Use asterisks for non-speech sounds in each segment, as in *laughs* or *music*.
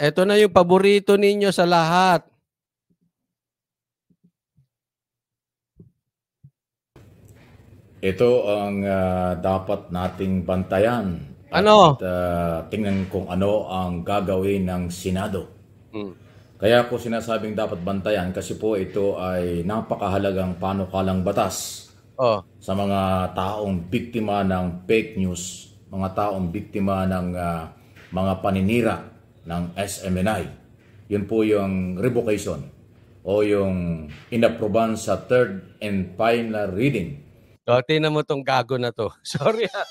Ito na yung paborito ninyo sa lahat. Ito ang uh, dapat nating bantayan. Ano? At uh, tingnan kung ano ang gagawin ng Senado. Hmm. Kaya ko sinasabing dapat bantayan kasi po ito ay napakahalagang panukalang batas oh. sa mga taong biktima ng fake news, mga taong biktima ng uh, mga paninira ng SMNI. Yun po yung revocation o yung inaproban sa third and final reading. So, tingnan mo tong gago na to. *laughs* Sorry. Ah.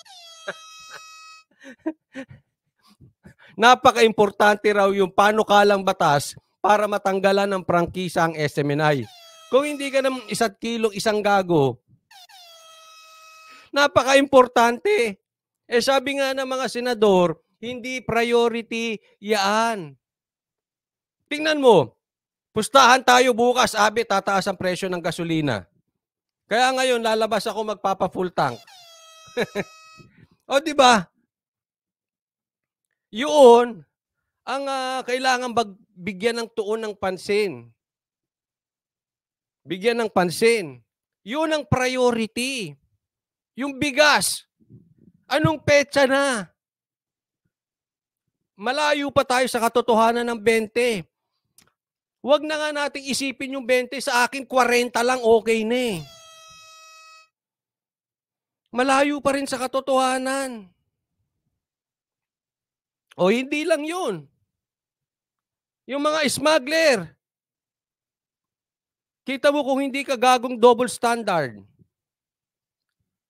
Napaka-importante raw yung panukalang batas para matanggalan ng prangkisa ang SMNI. Kung hindi ka ng isang kilong isang gago, napaka-importante. Eh sabi nga ng mga senador, hindi priority yan. Tingnan mo, pustahan tayo bukas, abi, tataas ang presyo ng gasolina. Kaya ngayon, lalabas ako magpapa full tank. *laughs* o, di ba? Yun, ang uh, ah, kailangan bigyan ng tuon ng pansin. Bigyan ng pansin. Yun ang priority. Yung bigas. Anong petsa na? Malayo pa tayo sa katotohanan ng 20. Huwag na nga nating isipin yung 20. Sa akin, 40 lang okay na eh. Malayo pa rin sa katotohanan. O hindi lang yun. Yung mga smuggler. Kita mo kung hindi ka gagong double standard.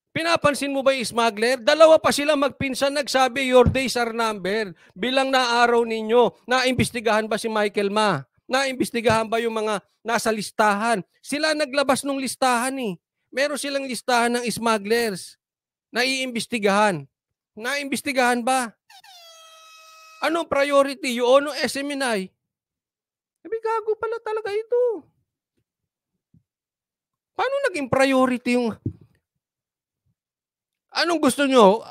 Pinapansin mo ba yung smuggler? Dalawa pa sila magpinsan nagsabi, your days are numbered. Bilang na araw ninyo, naimbestigahan ba si Michael Ma? Naimbestigahan ba yung mga nasa listahan? Sila naglabas ng listahan eh. Meron silang listahan ng smugglers. Naiimbestigahan. Naimbestigahan ba? Anong priority? Yung ONU SMNI? Sabi, eh, gago pala talaga ito. Paano naging priority yung Anong gusto nyo?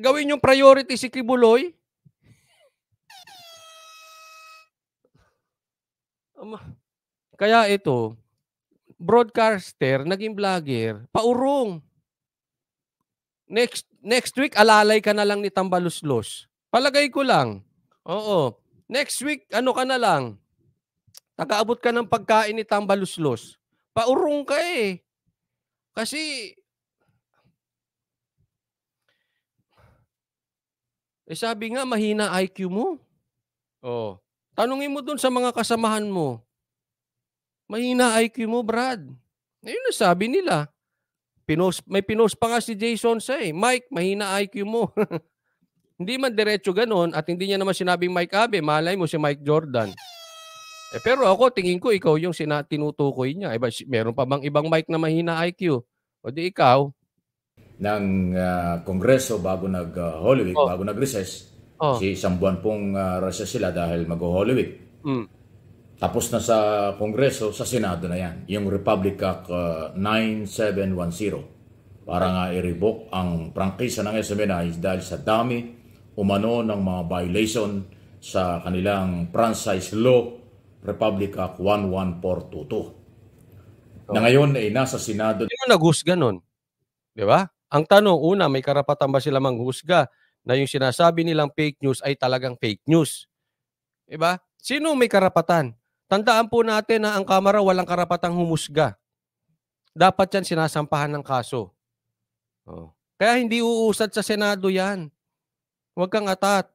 Gawin yung priority si Kibuloy? Um, kaya ito, broadcaster, naging vlogger, paurong. Next next week, alalay ka na lang ni Tambaluslos. Palagay ko lang. Oo. Next week, ano ka na lang? Tagaabot ka ng pagkain ni Tambaluslos. Paurong ka eh. Kasi Eh sabi nga, mahina IQ mo. Oh. Tanungin mo dun sa mga kasamahan mo. Mahina IQ mo, Brad. Ngayon na sabi nila. Pinos, may pinos pa nga si Jason sa eh. Mike, mahina IQ mo. *laughs* hindi man diretso ganun at hindi niya naman sinabing Mike Abe. Malay mo si Mike Jordan. Eh, pero ako, tingin ko ikaw yung sinatinutukoy niya. Iba, meron pa bang ibang Mike na mahina IQ? O di ikaw, ng uh, Kongreso bago nag-Holy ah, Week, oh. bago nag-recess. Oh. Si isang buwan pong uh, recess sila dahil mag-Holy Week. Mm. Tapos na sa Kongreso, sa Senado na yan. Yung Republic Act uh, 9710 para nga i-revoke ang prangkisa ng SMNI dahil sa dami umano ng mga violation sa kanilang franchise law Republic Act 11422. So, na ngayon ay nasa Senado. Sino nag-host Di ba? Ang tanong, una, may karapatan ba sila manghusga na yung sinasabi nilang fake news ay talagang fake news? Diba? Sino may karapatan? Tandaan po natin na ang Kamara walang karapatang humusga. Dapat yan sinasampahan ng kaso. Oh. Kaya hindi uusad sa Senado yan. Huwag kang atat.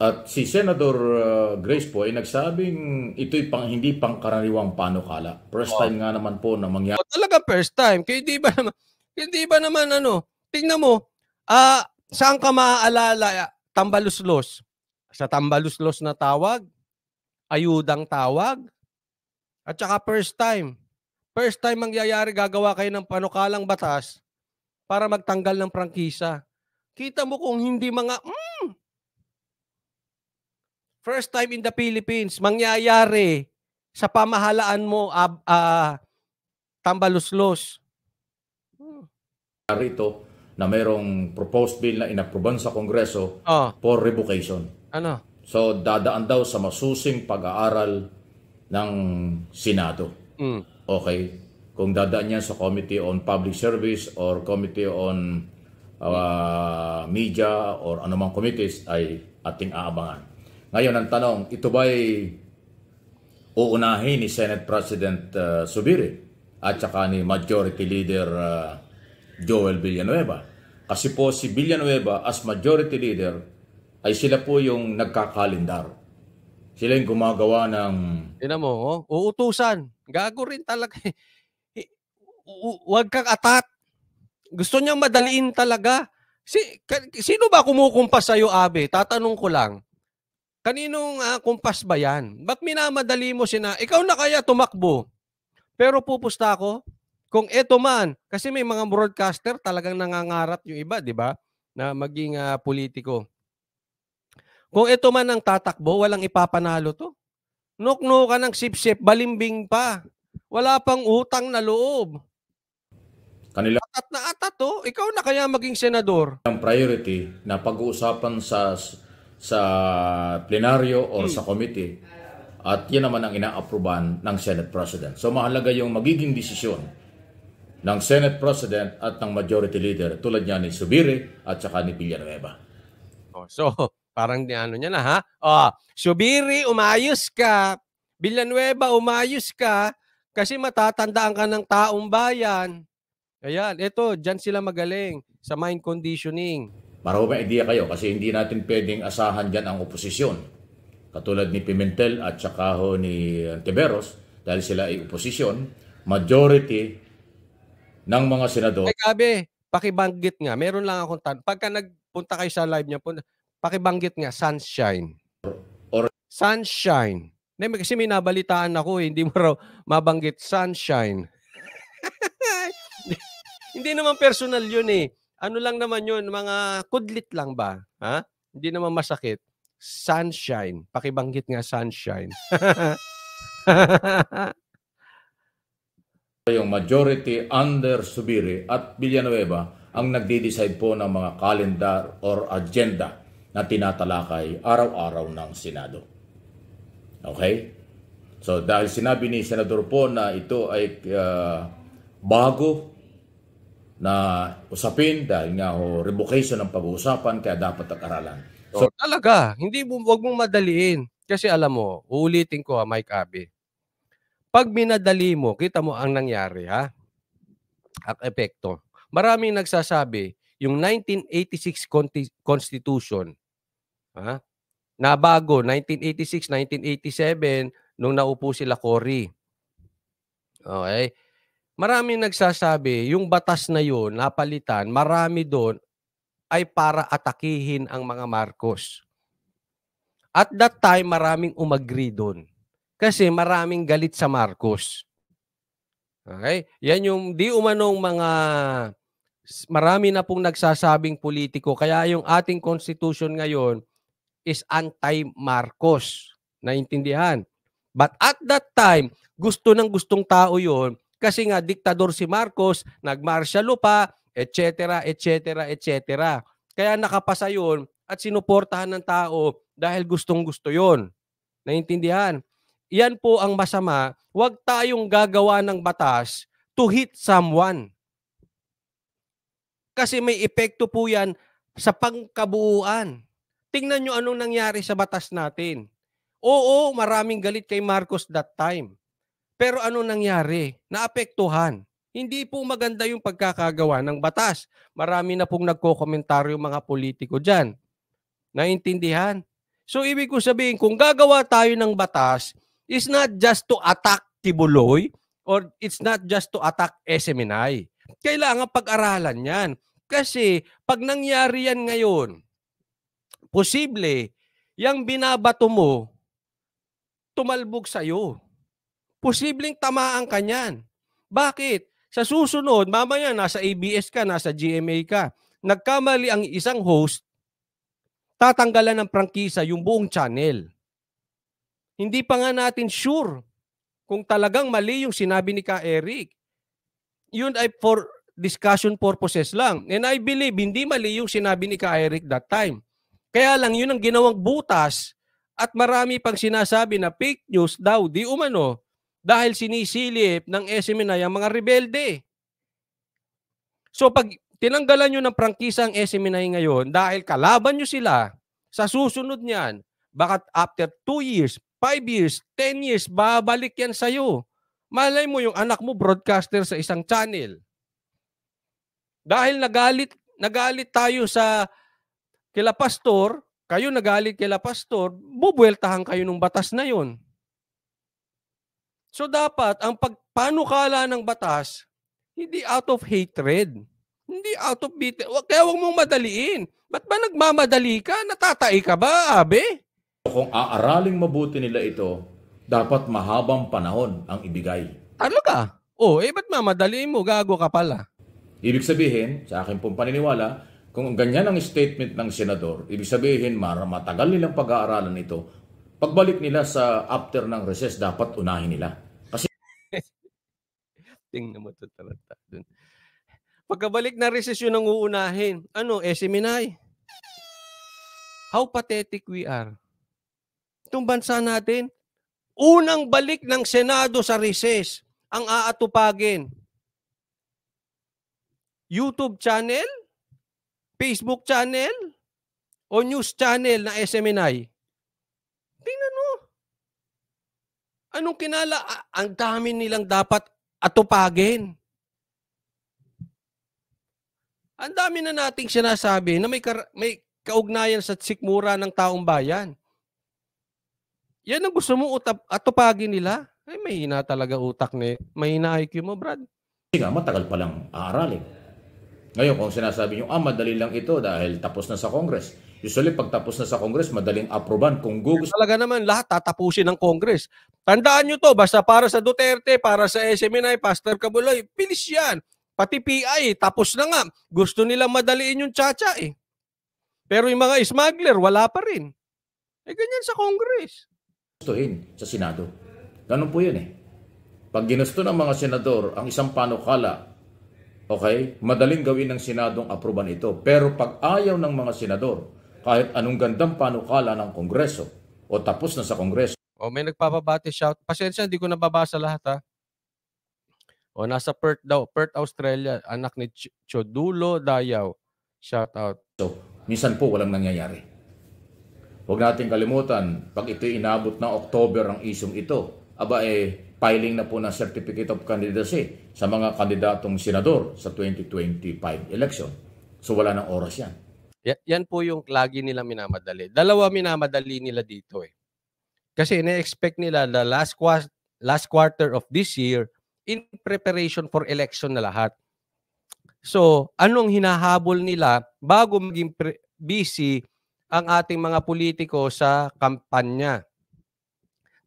At si Senator uh, Grace po ay nagsabing ito'y pang, hindi pangkaraniwang panukala. First oh. time nga naman po na mangyari. Oh, talaga first time. Kaya di ba naman, hindi ba naman ano? Tingnan mo, ah, uh, saan ka maaalala ah, tambaluslos? Sa tambaluslos na tawag, ayudang tawag, at saka first time. First time mangyayari, gagawa kayo ng panukalang batas para magtanggal ng prangkisa. Kita mo kung hindi mga, mm, first time in the Philippines, mangyayari sa pamahalaan mo, uh, uh, tambaluslos rito na mayroong proposed bill na inaproban sa Kongreso oh. for revocation. Ano? So dadaan daw sa masusing pag-aaral ng Senado. Mm. Okay. Kung dadaan yan sa Committee on Public Service or Committee on uh, Media or anumang committees ay ating aabangan. Ngayon ang tanong, ito ba'y uunahin ni Senate President uh, Subiri at saka ni Majority Leader uh, Joel Villanueva. Kasi po si Villanueva as majority leader ay sila po yung nagkakalendar. Sila yung gumagawa ng... Tinan mo, oh, uutusan. Gago rin talaga. Eh. Huwag kang atat. Gusto niyang madaliin talaga. Si, ka, sino ba kumukumpas sa'yo, Abe? Tatanong ko lang. Kaninong uh, kumpas ba yan? Ba't minamadali mo sina? Ikaw na kaya tumakbo? Pero pupusta ako? Kung eto man, kasi may mga broadcaster talagang nangangarap yung iba, di ba? Na maging uh, politiko. Kung eto man ang tatakbo, walang ipapanalo to. Nukno ka ng sip-sip, balimbing pa. Wala pang utang na loob. Kanila atat na atat to, oh. ikaw na kaya maging senador. Ang priority na pag-uusapan sa sa plenaryo or hmm. sa committee at yan naman ang inaapruban ng Senate President. So mahalaga yung magiging desisyon ng Senate President at ng Majority Leader tulad niya ni Subiri at saka ni Villanueva. Oh, so, *laughs* parang ano niya na ha? Oh, Subiri, umayos ka. Villanueva, umayos ka. Kasi matatandaan ka ng taong bayan. Ayan, ito, dyan sila magaling sa mind conditioning. Marami idea kayo kasi hindi natin pwedeng asahan dyan ang oposisyon. Katulad ni Pimentel at saka ho ni Tiberos, dahil sila ay oposisyon, majority ng mga senador. Ay, Gabi, pakibanggit nga. Meron lang akong tanong. Pagka nagpunta kayo sa live niya, punta, pakibanggit nga, sunshine. Or, sunshine. Hindi, kasi may nabalitaan ako, eh. hindi mo raw mabanggit sunshine. *laughs* hindi naman personal yun eh. Ano lang naman yun, mga kudlit lang ba? Ha? Hindi naman masakit. Sunshine. Pakibanggit nga sunshine. *laughs* kayong majority under Subiri at Villanueva ang nagdi-decide po ng mga calendar or agenda na tinatalakay araw-araw ng Senado. Okay? So dahil sinabi ni Senador po na ito ay uh, bago na usapin dahil nga ho, revocation ng pag-uusapan kaya dapat pag-aralan. So, so talaga, hindi mo wag mong madaliin kasi alam mo, uulitin ko ha ah, Mike Abe. Pag minadali mo, kita mo ang nangyari ha. Ang epekto. Maraming nagsasabi, yung 1986 Constitution, ha, na bago, 1986, 1987, nung naupo sila Cory. Okay? Maraming nagsasabi, yung batas na yun, napalitan, marami doon ay para atakihin ang mga Marcos. At that time, maraming umagri doon. Kasi maraming galit sa Marcos. Okay? Yan yung di umanong mga marami na pong nagsasabing politiko. Kaya yung ating constitution ngayon is anti-Marcos. Naintindihan? But at that time, gusto ng gustong tao yon kasi nga diktador si Marcos, nagmarsyalo pa, etc., etc., etc. Kaya nakapasa yon at sinuportahan ng tao dahil gustong gusto yon. Naintindihan? Yan po ang masama. Huwag tayong gagawa ng batas to hit someone. Kasi may epekto po yan sa pangkabuuan. Tingnan nyo anong nangyari sa batas natin. Oo, maraming galit kay Marcos that time. Pero ano nangyari? Naapektuhan. Hindi po maganda yung pagkakagawa ng batas. Marami na pong nagko-komentaryo mga politiko dyan. Naintindihan? So ibig ko sabihin, kung gagawa tayo ng batas is not just to attack Tibuloy or it's not just to attack SMNI. Kailangan pag-aralan yan. Kasi pag nangyari yan ngayon, posible, yung binabato mo, tumalbog sa'yo. Posibleng tamaan ka niyan. Bakit? Sa susunod, mamaya nasa ABS ka, nasa GMA ka, nagkamali ang isang host, tatanggalan ng prangkisa yung buong channel. Hindi pa nga natin sure kung talagang mali yung sinabi ni Ka Eric. Yun ay for discussion purposes lang. And I believe hindi mali yung sinabi ni Ka Eric that time. Kaya lang yun ang ginawang butas at marami pang sinasabi na fake news daw di umano dahil sinisilip ng SMNI e ang mga rebelde. So pag tinanggalan nyo ng prangkisa ang SMNI e ngayon dahil kalaban nyo sila, sa susunod niyan, baka after two years, 5 years, 10 years, babalik yan sa'yo. Malay mo yung anak mo broadcaster sa isang channel. Dahil nagalit, nagalit tayo sa kila pastor, kayo nagalit kila pastor, bubueltahan kayo ng batas na yon. So dapat, ang pagpanukala ng batas, hindi out of hatred. Hindi out of bitter. Kaya huwag mong madaliin. Ba't ba nagmamadali ka? Natatai ka ba, abe? Kung aaraling mabuti nila ito, dapat mahabang panahon ang ibigay. Talaga? Ano oh, eh ba't mamadaliin mo? Gago ka pala. Ibig sabihin, sa akin pong paniniwala, kung ganyan ang statement ng senador, ibig sabihin matagal nilang pag-aaralan ito, pagbalik nila sa after ng recess, dapat unahin nila. Kasi... *laughs* Tingnan mo ito talata dun. Pagkabalik na recess yun ang uunahin. Ano, eh, seminay. How pathetic we are itong bansa natin. Unang balik ng Senado sa recess ang aatupagin. YouTube channel, Facebook channel, o news channel na SMNI. Tingnan mo. Anong kinala? Ang dami nilang dapat atupagin. Ang dami na nating sinasabi na may, may kaugnayan sa sikmura ng taong bayan. Yan ang gusto mo utap at tupagin nila. Ay, mahina talaga utak ni. Mahina IQ mo, Brad. Hindi nga, matagal pa lang aaralin. Eh. Ngayon, kung sinasabi nyo, ah, madali lang ito dahil tapos na sa Congress. Usually, pag tapos na sa Congress, madaling aproban. Kung gugusto... Talaga naman, lahat tatapusin ng Congress. Tandaan nyo to, basta para sa Duterte, para sa SMNI, Pastor Cabuloy, pilis yan. Pati PI, tapos na nga. Gusto nila madaliin yung chacha eh. Pero yung mga smuggler, wala pa rin. Eh, ganyan sa Congress gustuhin sa Senado. Ganun po yun eh. Pag ginusto ng mga senador ang isang panukala, okay, madaling gawin ng Senado ang aproban ito. Pero pag ayaw ng mga senador, kahit anong gandang panukala ng Kongreso o tapos na sa Kongreso. O may nagpapabati shout. Pasensya, hindi ko nababasa lahat ha. O nasa Perth daw, Perth, Australia, anak ni Ch Chodulo Dayaw. Shout out. So, minsan po walang nangyayari. Huwag natin kalimutan, pag ito inabot na October ang isong ito, aba eh, piling na po ng Certificate of Candidacy sa mga kandidatong senador sa 2025 election. So wala nang oras yan. Y- yan po yung lagi nila minamadali. Dalawa minamadali nila dito eh. Kasi ina-expect nila the last, qu- last quarter of this year in preparation for election na lahat. So, anong hinahabol nila bago maging busy ang ating mga politiko sa kampanya.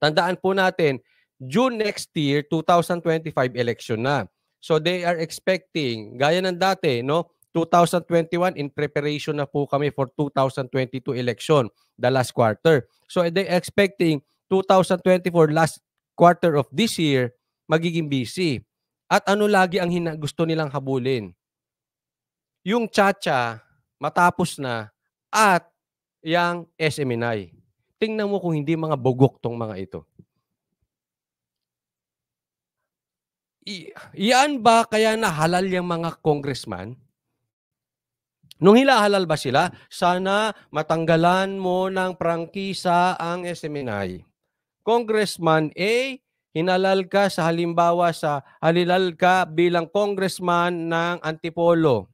Tandaan po natin, June next year, 2025 election na. So they are expecting, gaya ng dati, no? 2021 in preparation na po kami for 2022 election, the last quarter. So they expecting 2024 last quarter of this year magiging busy. At ano lagi ang hina- gusto nilang habulin? Yung chacha matapos na at yang SMNI. Tingnan mo kung hindi mga bugok tong mga ito. I- yan ba kaya na halal yung mga congressman? Nung hilahalal ba sila, sana matanggalan mo ng prangkisa ang SMNI. Congressman A, hinalal ka sa halimbawa sa halilal ka bilang congressman ng Antipolo.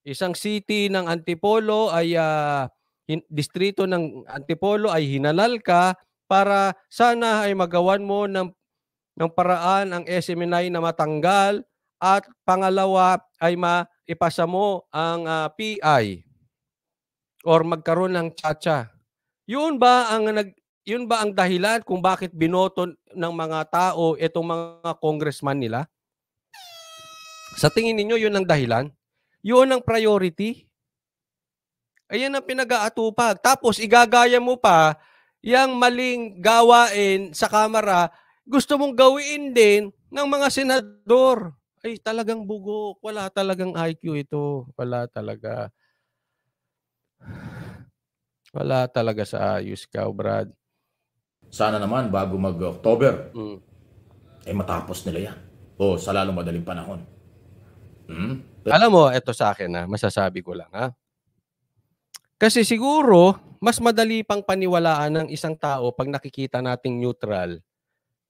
Isang city ng Antipolo ay uh, hin- distrito ng Antipolo ay hinalal ka para sana ay magawan mo ng ng paraan ang SMNI na matanggal at pangalawa ay maipasa mo ang uh, ah, PI or magkaroon ng chacha. Yun ba ang nag yun ba ang dahilan kung bakit binoto ng mga tao itong mga congressman nila? Sa tingin ninyo yun ang dahilan? Yun ang priority. Ayan ang pinag-aatupag. Tapos igagaya mo pa yung maling gawain sa kamera, gusto mong gawin din ng mga senador. Ay, talagang bugok. Wala talagang IQ ito. Wala talaga. Wala talaga sa ayos ka, Brad. Sana naman bago mag-October, mm. eh matapos nila yan. O, sa lalong madaling panahon. Hmm? Alam mo, ito sa akin na masasabi ko lang ha. Kasi siguro, mas madali pang paniwalaan ng isang tao pag nakikita nating neutral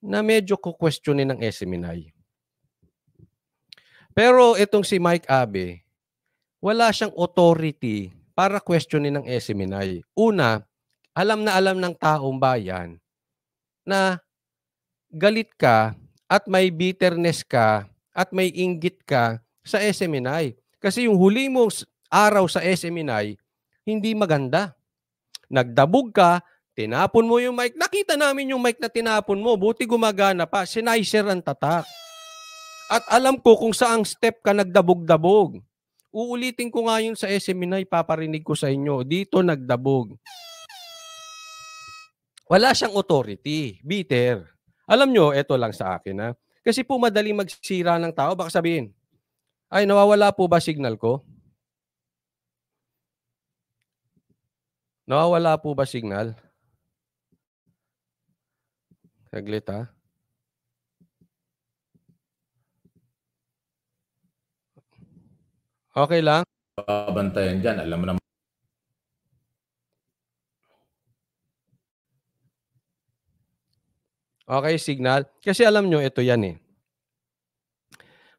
na medyo ko-questionin ng SMNI. Pero itong si Mike Abe, wala siyang authority para questionin ng SMNI. Una, alam na alam ng taong bayan na galit ka at may bitterness ka at may inggit ka sa SMNI. E Kasi yung huli mong araw sa SMNI, e hindi maganda. Nagdabog ka, tinapon mo yung mic. Nakita namin yung mic na tinapon mo. Buti gumagana pa. Sinicer ang tatak. At alam ko kung saang step ka nagdabog-dabog. Uulitin ko nga yun sa SMNI, e paparinig ko sa inyo. Dito nagdabog. Wala siyang authority. Bitter. Alam nyo, ito lang sa akin ha. Kasi po madali magsira ng tao, baka sabihin, ay, nawawala po ba signal ko? Nawawala po ba signal? Saglit ha. Okay lang? Babantayan dyan. Alam mo naman. Okay, signal. Kasi alam nyo, ito yan eh.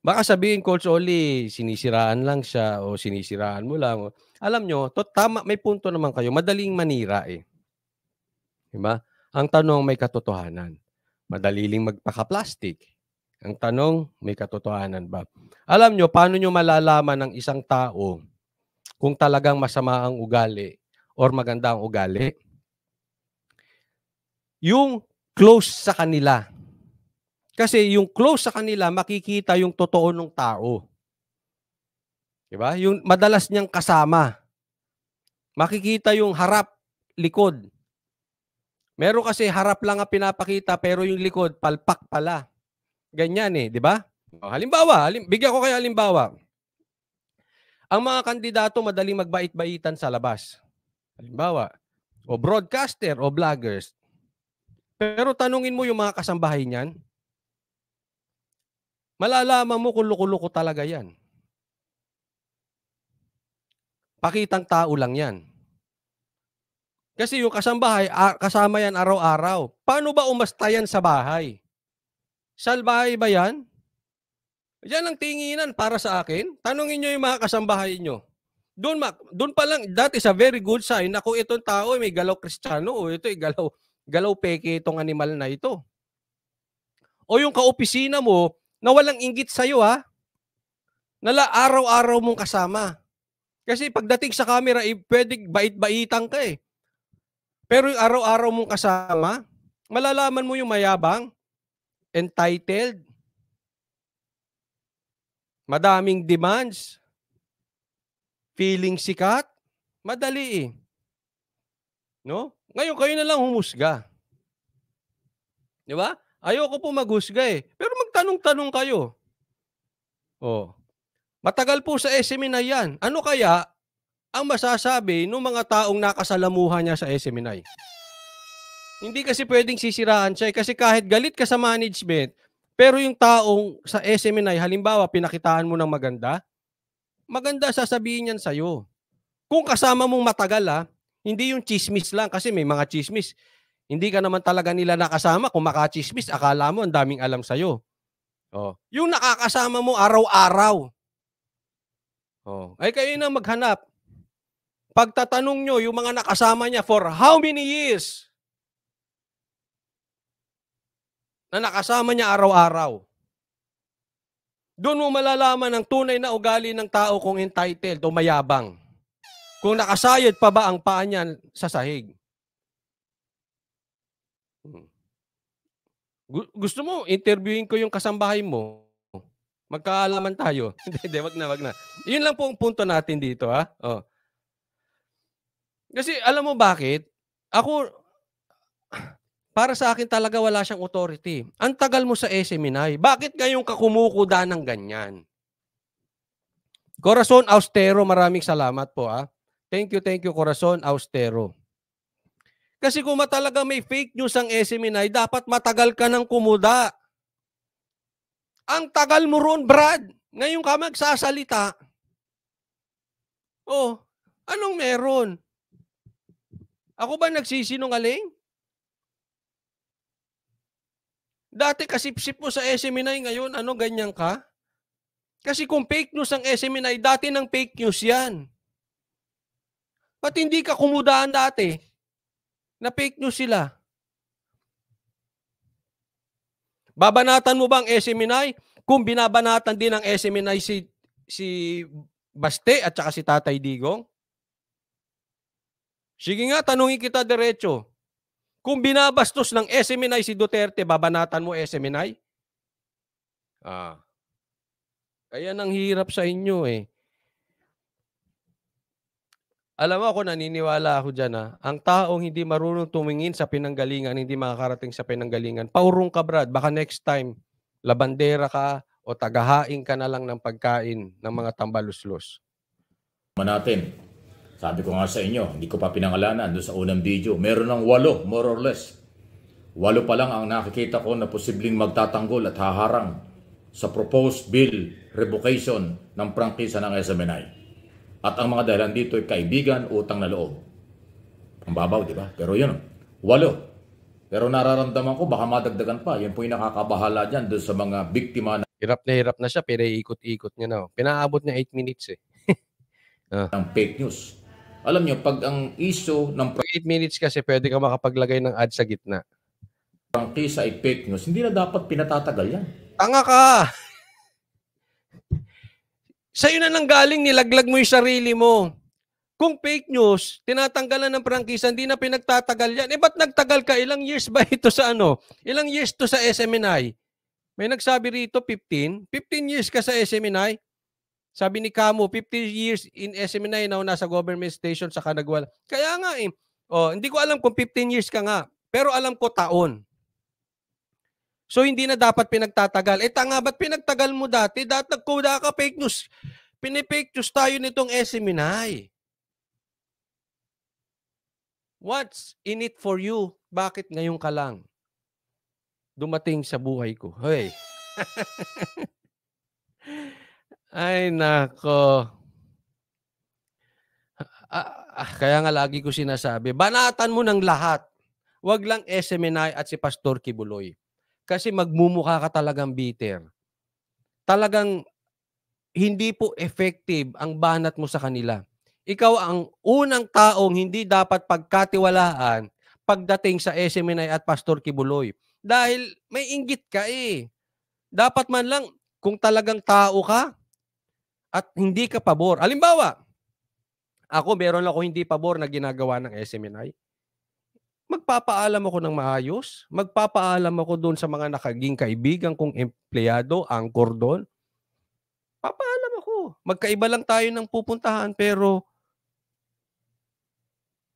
Baka sabihin, Coach Oli, sinisiraan lang siya o sinisiraan mo lang. Alam nyo, to, tama, may punto naman kayo. Madaling manira eh. Diba? Ang tanong, may katotohanan. Madaling magpaka-plastic. Ang tanong, may katotohanan ba? Alam nyo, paano nyo malalaman ng isang tao kung talagang masama ang ugali or maganda ang ugali? Yung close sa kanila kasi yung close sa kanila, makikita yung totoo ng tao. Diba? Yung madalas niyang kasama. Makikita yung harap, likod. Meron kasi harap lang ang pinapakita pero yung likod palpak pala. Ganyan eh, di ba? Oh, halimbawa, halim, bigyan ko kayo halimbawa. Ang mga kandidato madaling magbait-baitan sa labas. Halimbawa, o broadcaster o vloggers. Pero tanungin mo yung mga kasambahay niyan, Malalaman mo kung loko-loko talaga yan. Pakitang tao lang yan. Kasi yung kasambahay, kasama yan araw-araw. Paano ba umasta yan sa bahay? Sa bahay ba yan? Yan ang tinginan para sa akin. Tanungin nyo yung mga kasambahay nyo. Doon, ma, doon pa lang, that is a very good sign na kung itong tao may galaw kristyano o ito ay galaw, galaw peke itong animal na ito. O yung kaopisina mo, na walang inggit iyo ha, nala araw-araw mong kasama. Kasi pagdating sa camera, eh, pwede bait-baitan ka eh. Pero yung araw-araw mong kasama, malalaman mo yung mayabang, entitled, madaming demands, feeling sikat, madali eh. No? Ngayon, kayo na lang humusga. Di ba? Ayoko po maghusga eh. Pero magtanong-tanong kayo. Oh. Matagal po sa SME na yan. Ano kaya ang masasabi ng mga taong nakasalamuha niya sa SMNI. Hindi kasi pwedeng sisiraan siya eh, kasi kahit galit ka sa management, pero yung taong sa SMNI, halimbawa pinakitaan mo ng maganda, maganda sasabihin niyan sa iyo. Kung kasama mong matagal ha, ah, hindi yung chismis lang kasi may mga chismis. Hindi ka naman talaga nila nakasama. Kung makachismis, akala mo ang daming alam sa'yo. Oh. Yung nakakasama mo araw-araw. Oh. Ay kayo na maghanap. Pagtatanong nyo, yung mga nakasama niya for how many years na nakasama niya araw-araw. Doon mo malalaman ang tunay na ugali ng tao kung entitled o mayabang. Kung nakasayod pa ba ang paa niya sa sahig. Gusto mo, interviewin ko yung kasambahay mo. Magkaalaman tayo. *laughs* Hindi, hindi, wag na, wag na. Yun lang po ang punto natin dito, ha? Oh. Kasi alam mo bakit? Ako, para sa akin talaga wala siyang authority. Ang tagal mo sa SMNI, bakit ngayon ka kumukuda ng ganyan? Corazon Austero, maraming salamat po, ha? Thank you, thank you, Corazon Austero. Kasi kung matalaga may fake news ang SMNI, dapat matagal ka ng kumuda. Ang tagal mo ron, Brad. Ngayon ka magsasalita. Oh, anong meron? Ako ba nagsisinungaling? Dati kasipsip mo sa SMNI, ngayon ano ganyan ka? Kasi kung fake news ang SMNI, dati ng fake news yan. Ba't hindi ka kumudaan dati? na fake news sila. Babanatan mo ba ang SMNI? Kung binabanatan din ang SMNI si, si Baste at saka si Tatay Digong? Sige nga, tanungin kita diretso. Kung binabastos ng SMNI si Duterte, babanatan mo SMNI? Ah. Kaya nang hirap sa inyo eh. Alam mo ako, naniniwala ako dyan ha. Ah. Ang taong hindi marunong tumingin sa pinanggalingan, hindi makakarating sa pinanggalingan, paurong ka Brad, baka next time, labandera ka o tagahain ka na lang ng pagkain ng mga tambaluslos. Man natin, sabi ko nga sa inyo, hindi ko pa pinangalanan doon sa unang video, meron ng walo, more or less. Walo pa lang ang nakikita ko na posibleng magtatanggol at haharang sa proposed bill revocation ng prangkisa ng SMNI. At ang mga dahilan dito ay kaibigan, utang na loob. Ang babaw, di ba? Pero yun, walo. Pero nararamdaman ko, baka madagdagan pa. Yan po yung nakakabahala dyan doon sa mga biktima na Hirap na hirap na siya, pero ikot-ikot niya na. Oh. Pinaabot niya 8 minutes eh. *laughs* ah. Ang fake news. Alam niyo, pag ang ISO ng 8 minutes kasi pwede ka makapaglagay ng ad sa gitna. Ang prangkisa ay fake news, hindi na dapat pinatatagal yan. Tanga ka! *laughs* Sa'yo na lang galing, nilaglag mo yung sarili mo. Kung fake news, tinatanggalan ng prangkisa, hindi na pinagtatagal yan. Eh ba't nagtagal ka? Ilang years ba *laughs* ito sa ano? Ilang years to sa SMNI? May nagsabi rito, 15. 15 years ka sa SMNI? Sabi ni Camo, 50 years in SMNI now nasa government station sa Kanagwala. Kaya nga eh. Oh, hindi ko alam kung 15 years ka nga. Pero alam ko taon. So hindi na dapat pinagtatagal. Eh tanga, ba't pinagtagal mo dati? Datag ko, ka fake news. Pinipake news tayo nitong SMNI. What's in it for you? Bakit ngayon ka lang? Dumating sa buhay ko. Hey. *laughs* Ay, nako. Ah, ah, ah, kaya nga lagi ko sinasabi, banatan mo ng lahat. Huwag lang SMNI at si Pastor Kibuloy. Kasi magmumukha ka talagang bitter. Talagang hindi po effective ang banat mo sa kanila. Ikaw ang unang taong hindi dapat pagkatiwalaan pagdating sa SMNI at Pastor Kibuloy. Dahil may inggit ka eh. Dapat man lang kung talagang tao ka at hindi ka pabor. Alimbawa, ako meron ako hindi pabor na ginagawa ng SMNI magpapaalam ako ng maayos, magpapaalam ako doon sa mga nakaging kaibigan kong empleyado, angkor doon. Papaalam ako. Magkaiba lang tayo ng pupuntahan pero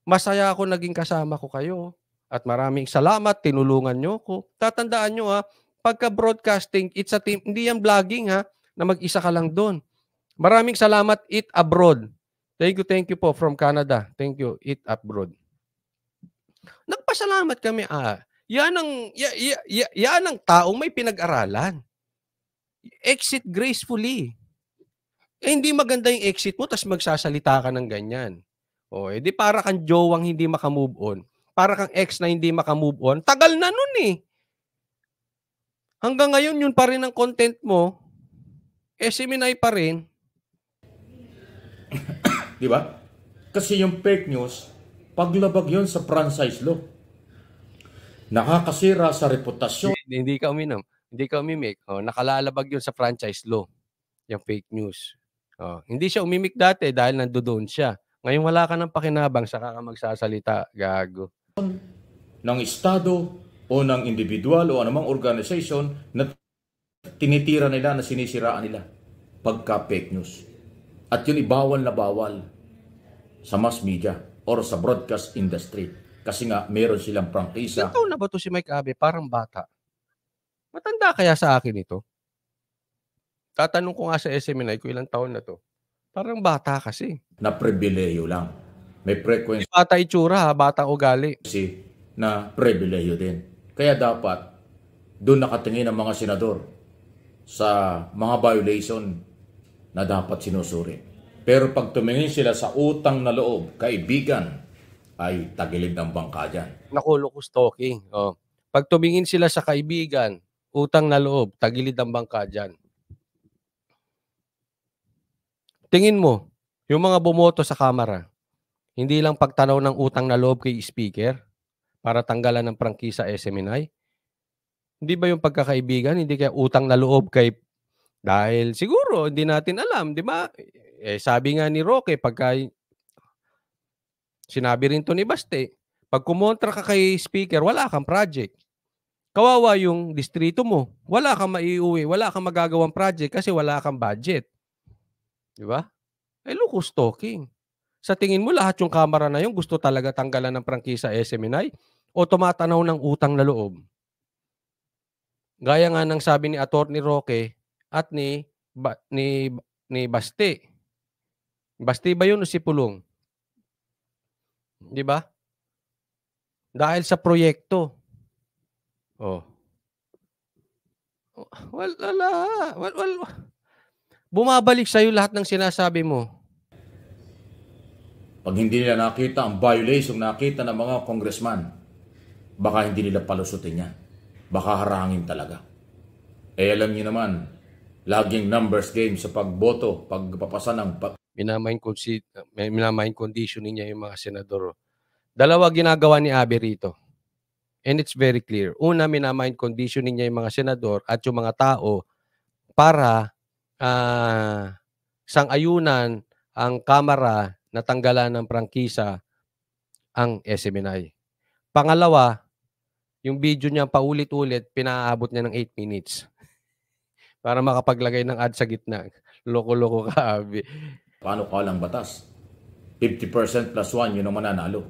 masaya ako naging kasama ko kayo. At maraming salamat, tinulungan nyo ako. Tatandaan nyo ha, ah, pagka broadcasting, it's a team, hindi yan vlogging ha, ah, na mag-isa ka lang doon. Maraming salamat, It Abroad. Thank you, thank you po from Canada. Thank you, It Abroad. Nagpasalamat kami, ah, yan ang, ya, ya, ya, yan ang taong may pinag-aralan. Exit gracefully. Eh, hindi maganda yung exit mo, tapos magsasalita ka ng ganyan. O, edi eh, para kang jowang hindi makamove on. Para kang ex na hindi makamove on. Tagal na nun eh. Hanggang ngayon, yun pa rin ang content mo. Eh, seminay pa rin. *coughs* Di ba? Kasi yung fake news, paglabag yon sa franchise law. Nakakasira sa reputasyon. Hindi, hindi ka uminom. Hindi ka umimik. Oh, nakalalabag yon sa franchise law, yung fake news. Oh, hindi siya umimik dati dahil nandoon siya. Ngayon wala ka ng pakinabang sa ka magsasalita, gago. Ng Estado o ng individual o anumang organization na tinitira nila na sinisiraan nila pagka fake news. At yun ibawal na bawal sa mass media or sa broadcast industry. Kasi nga, meron silang prangkisa. Ilang na ba to si Mike Abe? Parang bata. Matanda kaya sa akin ito? Tatanong ko nga sa SMNI e ko ilang taon na to. Parang bata kasi. Na pribileyo lang. May frequency. bata itsura ha, bata ugali. Kasi na pribileyo din. Kaya dapat, doon nakatingin ang mga senador sa mga violation na dapat sinusuri. Pero pag tumingin sila sa utang na loob, kaibigan, ay tagilid ng bangka dyan. Naku, locus talking. Oh. Pag tumingin sila sa kaibigan, utang na loob, tagilid ng bangka dyan. Tingin mo, yung mga bumoto sa kamera, hindi lang pagtanaw ng utang na loob kay speaker para tanggalan ng prangkisa SMNI. Hindi ba yung pagkakaibigan, hindi kaya utang na loob kay dahil siguro hindi natin alam, 'di ba? Eh, sabi nga ni Roque, pagka sinabi rin to ni Baste, pag kumontra ka kay speaker, wala kang project. Kawawa yung distrito mo. Wala kang maiuwi, wala kang magagawang project kasi wala kang budget. Di ba? Eh, look who's talking. Sa tingin mo, lahat yung kamera na yung gusto talaga tanggalan ng prangkisa eh, SMNI o tumatanaw ng utang na loob. Gaya nga ng sabi ni Attorney Roque at ni ba, ni ni Baste. Basti ba yun o si Pulong? Di ba? Dahil sa proyekto. Oh. Well, wala. Well, well, bumabalik sa'yo lahat ng sinasabi mo. Pag hindi nila nakita ang violation nakita ng mga congressman, baka hindi nila palusutin yan. Baka harangin talaga. Eh alam niyo naman, laging numbers game sa pagboto, pagpapasa ng pag minamain, minamind, minamain conditioning niya yung mga senador. Dalawa ginagawa ni Abe rito. And it's very clear. Una, minamain conditioning niya yung mga senador at yung mga tao para uh, sangayunan ang kamera na tanggalan ng prangkisa ang SMNI. Pangalawa, yung video niya paulit-ulit, pinaabot niya ng 8 minutes *laughs* para makapaglagay ng ad sa gitna. *laughs* Loko-loko ka, Abi. Paano lang batas? 50% plus 1, yun ang mananalo.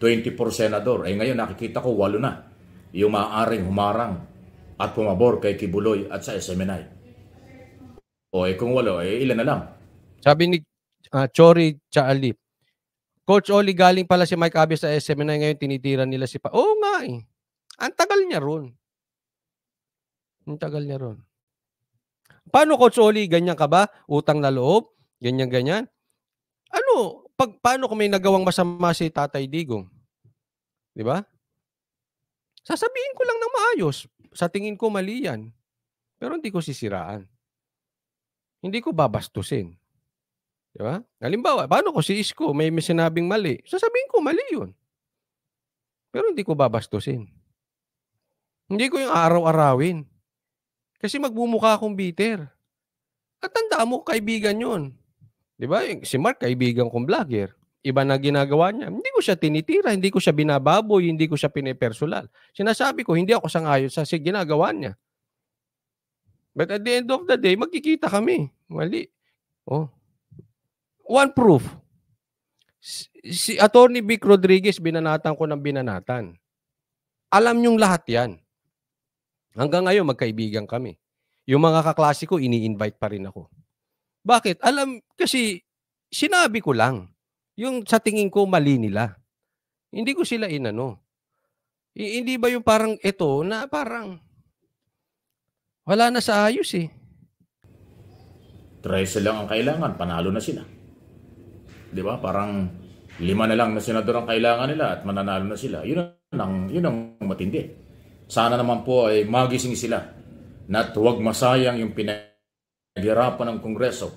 24 senador. Eh ngayon nakikita ko, walo na. Yung maaaring humarang at pumabor kay Kibuloy at sa SMNI. O eh kung walo, eh ilan na lang. Sabi ni uh, Chori Chaalip, Coach Oli, galing pala si Mike Abbey sa SMNI ngayon, tinitira nila si Pa. Oo nga eh. Ang tagal niya ron. Ang tagal niya ron. Paano Coach Oli, ganyan ka ba? Utang na loob? ganyan ganyan. Ano, pag paano kung may nagawang masama si Tatay Digong? 'Di ba? Sasabihin ko lang ng maayos. Sa tingin ko mali 'yan. Pero hindi ko sisiraan. Hindi ko babastusin. 'Di ba? Halimbawa, paano ko si Isko may, may sinabing mali? Sasabihin ko mali 'yun. Pero hindi ko babastusin. Hindi ko yung araw-arawin. Kasi magbumukha akong bitter. At tandaan mo, kaibigan yun. 'Di ba? Si Mark kaibigan kong vlogger. Iba na ginagawa niya. Hindi ko siya tinitira, hindi ko siya binababoy, hindi ko siya pinepersonal. Sinasabi ko hindi ako sangayon sa si ginagawa niya. But at the end of the day, magkikita kami. Mali. Oh. One proof. Si, si Attorney Vic Rodriguez, binanatan ko ng binanatan. Alam niyong lahat yan. Hanggang ngayon, magkaibigan kami. Yung mga kaklase ini-invite pa rin ako. Bakit? Alam, kasi sinabi ko lang yung sa tingin ko mali nila. Hindi ko sila inano. I- hindi ba yung parang ito na parang wala na sa ayos eh. Try lang ang kailangan, panalo na sila. 'Di ba? Parang lima na lang na senador ang kailangan nila at mananalo na sila. Yun ang yun ang matindi. Sana naman po ay magising sila na huwag masayang yung pinag Naghirapan ng Kongreso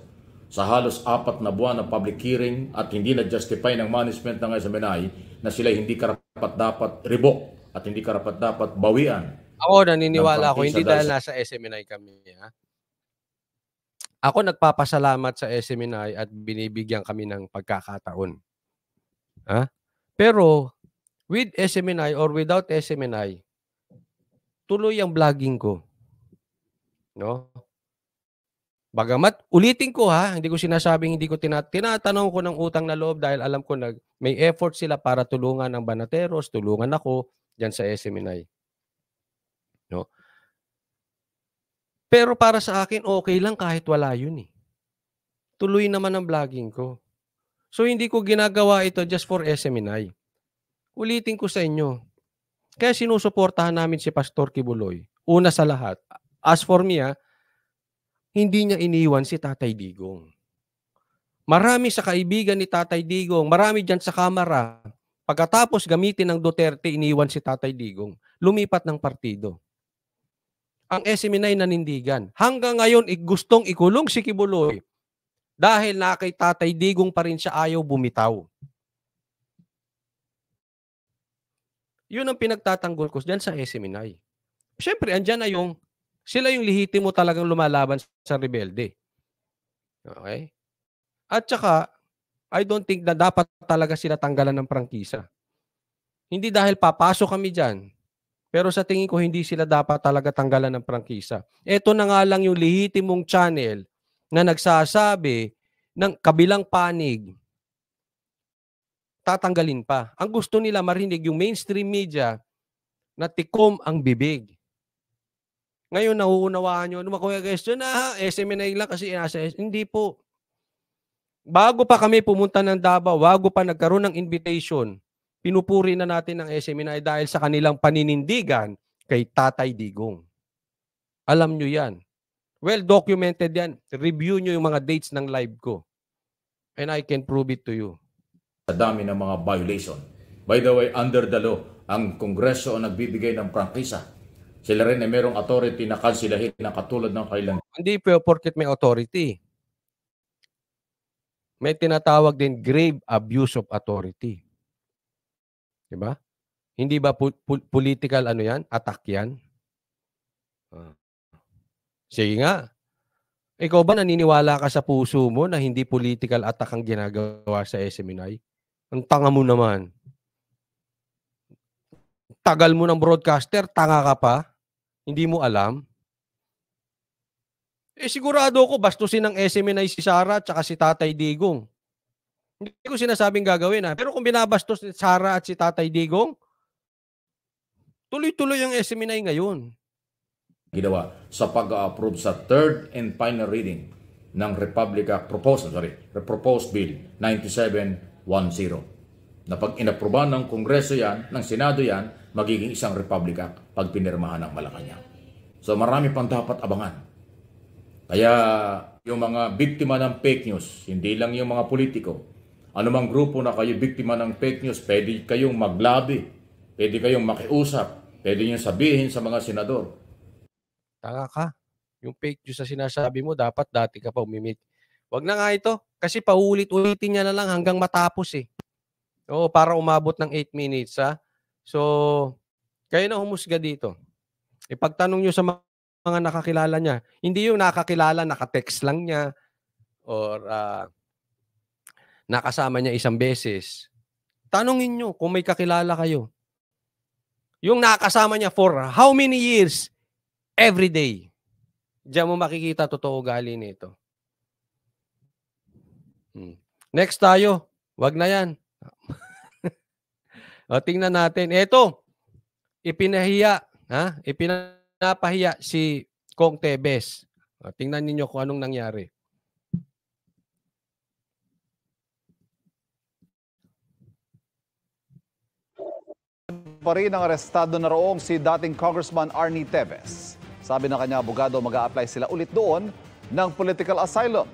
sa halos apat na buwan ng public hearing at hindi na-justify ng management ng SMNI na sila hindi karapat-dapat revoke at hindi karapat-dapat bawian. Ako naniniwala ako, hindi dahil nasa SMNI kami. Ha? Ako nagpapasalamat sa SMNI at binibigyan kami ng pagkakataon. Ha? Pero with SMNI or without SMNI, tuloy ang vlogging ko. No? Bagamat, ulitin ko ha, hindi ko sinasabing hindi ko tinat tinatanong ko ng utang na loob dahil alam ko nag may effort sila para tulungan ang Banateros, tulungan ako diyan sa SMNI. No? Pero para sa akin, okay lang kahit wala yun eh. Tuloy naman ang vlogging ko. So hindi ko ginagawa ito just for SMNI. Ulitin ko sa inyo. Kaya sinusuportahan namin si Pastor Kibuloy. Una sa lahat. As for me ha, hindi niya iniwan si Tatay Digong. Marami sa kaibigan ni Tatay Digong, marami dyan sa kamara, pagkatapos gamitin ng Duterte, iniwan si Tatay Digong. Lumipat ng partido. Ang SMNI nanindigan. Hanggang ngayon, gustong ikulong si Kibuloy dahil na kay Tatay Digong pa rin siya ayaw bumitaw. Yun ang pinagtatanggol ko dyan sa SMNI. Siyempre, andyan na yung sila yung lehitimo talagang lumalaban sa rebelde. Okay? At saka, I don't think na dapat talaga sila tanggalan ng prangkisa. Hindi dahil papasok kami dyan, pero sa tingin ko hindi sila dapat talaga tanggalan ng prangkisa. Ito na nga lang yung lehitimong channel na nagsasabi ng kabilang panig tatanggalin pa. Ang gusto nila marinig yung mainstream media na tikom ang bibig. Ngayon, nauunawaan nyo. Ano mga question na ah, eh, SMNA lang kasi inasa. Hindi po. Bago pa kami pumunta ng Davao, bago pa nagkaroon ng invitation, pinupuri na natin ang SMNI dahil sa kanilang paninindigan kay Tatay Digong. Alam nyo yan. Well documented yan. Review nyo yung mga dates ng live ko. And I can prove it to you. Sa dami ng mga violation. By the way, under the law, ang Kongreso ang nagbibigay ng prangkisa sila rin ay merong authority na kansilahin na katulad ng kailan. Hindi po porket may authority. May tinatawag din grave abuse of authority. 'Di ba? Hindi ba po, po, political ano 'yan? Attack 'yan? Ah. Sige nga. Ikaw ba naniniwala ka sa puso mo na hindi political attack ang ginagawa sa SMNI? Ang tanga mo naman tagal mo ng broadcaster, tanga ka pa. Hindi mo alam? Eh sigurado ako bastusin ng SMN ay si Sara at si Tatay Digong. Hindi ko sinasabing gagawin ha. Ah. Pero kung binabastos ni Sara at si Tatay Digong, tuloy-tuloy ang SMNI ngayon. Ginawa sa pag-approve sa third and final reading ng Republica proposal, sorry, proposed bill 9710. Na pag inaproba ng Kongreso yan, ng Senado yan, magiging isang Republic Act pag pinirmahan ng Malacanang. So marami pang dapat abangan. Kaya yung mga biktima ng fake news, hindi lang yung mga politiko, anumang grupo na kayo biktima ng fake news, pwede kayong maglabi, pwede kayong makiusap, pwede nyo sabihin sa mga senador. Tanga ka. Yung fake news na sinasabi mo, dapat dati ka pa umimik. Huwag na nga ito. Kasi paulit-ulitin niya na lang hanggang matapos eh. Oo, para umabot ng 8 minutes ha. So, kayo na humusga dito. Ipagtanong nyo sa mga nakakilala niya. Hindi yung nakakilala, nakatext lang niya or uh, nakasama niya isang beses. Tanungin nyo kung may kakilala kayo. Yung nakasama niya for how many years? Every day. Diyan mo makikita totoo galing nito. Hmm. Next tayo. Wag na yan. *laughs* o, tingnan natin. Ito, ipinahiya, ha? Ipinapahiya si Kong Tebes. Ah, tingnan niyo kung anong nangyari. pa rin ang arestado na roong si dating Congressman Arnie Tevez. Sabi na kanya abogado, mag apply sila ulit doon ng political asylum.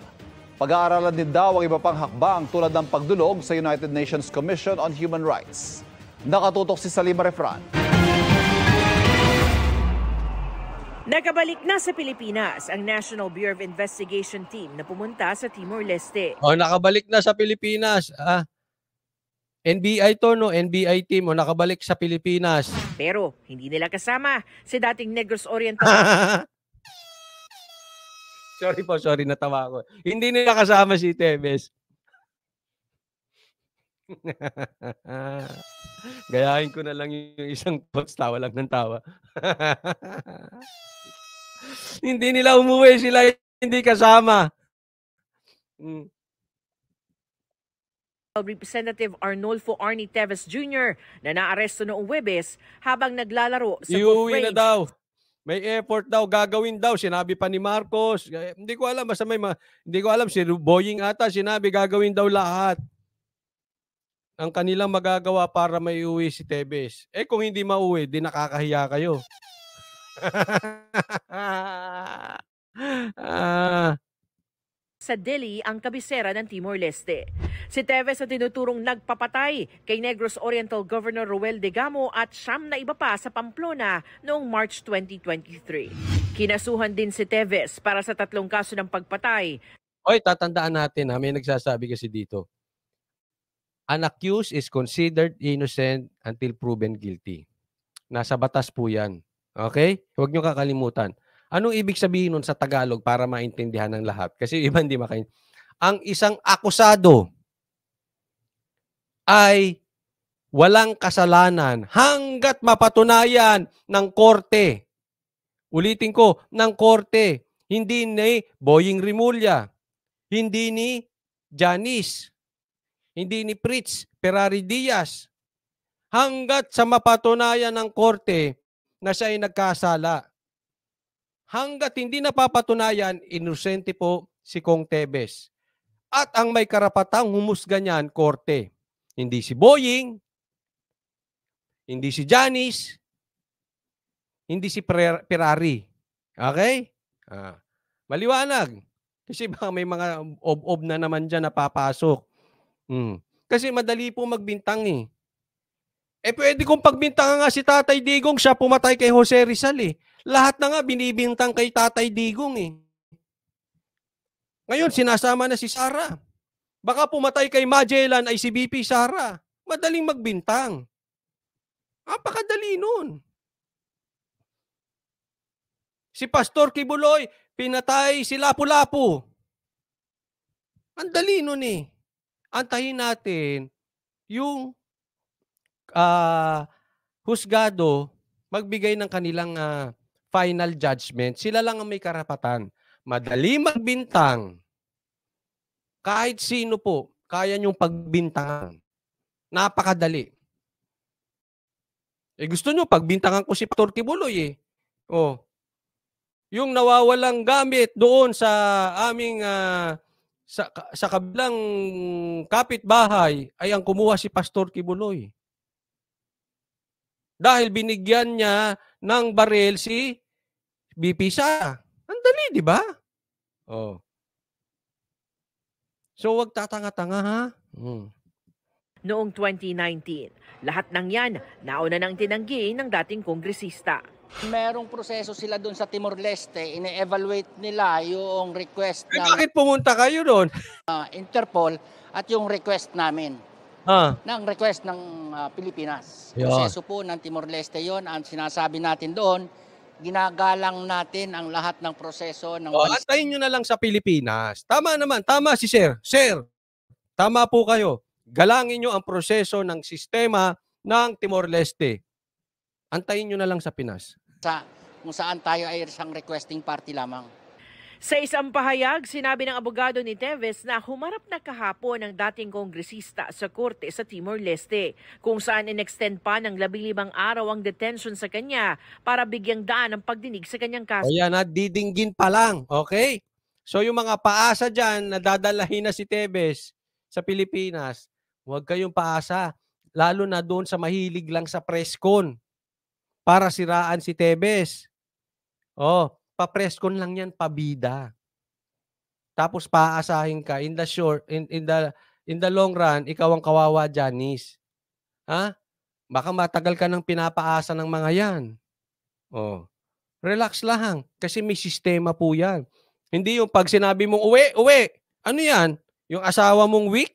Pag-aaralan din daw ang iba pang hakbang tulad ng pagdulog sa United Nations Commission on Human Rights. Nakatutok si Salima Refran. Nagabalik na sa Pilipinas ang National Bureau of Investigation team na pumunta sa Timor-Leste. O, nakabalik na sa Pilipinas. Ah, NBI to no, NBI team o nakabalik sa Pilipinas. Pero hindi nila kasama si dating Negros *laughs* Oriental. sorry po, sorry natawa ko. Hindi nila kasama si Tevez. *laughs* Gayahin ko na lang yung isang coach, tawa lang ng tawa. hindi nila umuwi, sila hindi kasama. Mm. Representative Arnolfo Arnie Teves Jr. na naaresto noong Webes habang naglalaro sa Uwi na daw. May effort daw, gagawin daw. Sinabi pa ni Marcos. Eh, hindi ko alam, basta may ma- hindi ko alam. Si Boying ata, sinabi gagawin daw lahat ang kanilang magagawa para maiuwi si Tevez. Eh kung hindi mauwi, di nakakahiya kayo. *laughs* Ah. Sa Delhi, ang kabisera ng Timor-Leste. Si Tevez ang tinuturong nagpapatay kay Negros Oriental Governor Ruel de Gamo at siyam na iba pa sa Pamplona noong March 2023. Kinasuhan din si Tevez para sa tatlong kaso ng pagpatay. Hoy, tatandaan natin ha, may nagsasabi kasi dito An accused is considered innocent until proven guilty. Nasa batas po yan. Okay? Huwag nyo kakalimutan. Anong ibig sabihin nun sa Tagalog para maintindihan ng lahat? Kasi iba hindi makain. Ang isang akusado ay walang kasalanan hanggat mapatunayan ng korte. Ulitin ko, ng korte. Hindi ni Boying Rimulya. Hindi ni Janice hindi ni Fritz Ferrari Diaz hanggat sa mapatunayan ng korte na siya ay nagkasala. Hanggat hindi napapatunayan, inusente po si Kong Tebes. At ang may karapatang humusga niyan, korte. Hindi si Boying, hindi si Janis, hindi si Ferrari. Okay? Ah, maliwanag. Kasi baka may mga ob-ob na naman dyan na papasok. Mm. Kasi madali po magbintang eh. Eh pwede kong pagbintangan nga si Tatay Digong, siya pumatay kay Jose Rizal eh. Lahat na nga binibintang kay Tatay Digong eh. Ngayon, sinasama na si Sara. Baka pumatay kay Magellan ay si BP Sara. Madaling magbintang. Napakadali nun. Si Pastor Kibuloy, pinatay si Lapu-Lapu. Ang dali nun eh antayin natin yung uh, husgado magbigay ng kanilang uh, final judgment. Sila lang ang may karapatan. Madali magbintang. Kahit sino po, kaya niyong pagbintangan. Napakadali. Eh gusto niyo pagbintangan ko si Pastor Kibuloy eh. Oh. Yung nawawalang gamit doon sa aming uh, sa, sa kabilang kapitbahay ay ang kumuha si Pastor Kibuloy. Dahil binigyan niya ng baril si BP sa. Ang dali, di ba? Oh. So, wag tatanga-tanga, ha? Hmm. Noong 2019, lahat ng yan nauna nang tinanggi ng dating kongresista merong proseso sila doon sa Timor-Leste, ine-evaluate nila yung request eh, Bakit pumunta kayo doon? uh, *laughs* ah, Interpol at yung request namin. Ah. ng request ng uh, Pilipinas. Proseso po ng Timor-Leste yon ang sinasabi natin doon, ginagalang natin ang lahat ng proseso ng oh, Antayin nyo na lang sa Pilipinas. Tama naman, tama si Sir. Sir, tama po kayo. Galangin nyo ang proseso ng sistema ng Timor-Leste. Antayin nyo na lang sa Pinas. Sa, kung saan tayo ay isang requesting party lamang. Sa isang pahayag, sinabi ng abogado ni Teves na humarap na kahapon ang dating kongresista sa korte sa Timor-Leste, kung saan inextend pa ng labilibang araw ang detention sa kanya para bigyang daan ang pagdinig sa kanyang kaso. Ayan, at didinggin pa lang, okay? So yung mga paasa dyan na dadalahin na si Teves sa Pilipinas, huwag kayong paasa, lalo na doon sa mahilig lang sa press con para siraan si Tebes. Oh, papreskon lang yan pabida. Tapos paasahin ka in the short in, in the in the long run ikaw ang kawawa Janice. Ha? Baka matagal ka nang pinapaasa ng mga 'yan. Oh. Relax lang kasi may sistema po 'yan. Hindi yung pag sinabi mong uwi, uwi. Ano 'yan? Yung asawa mong weak?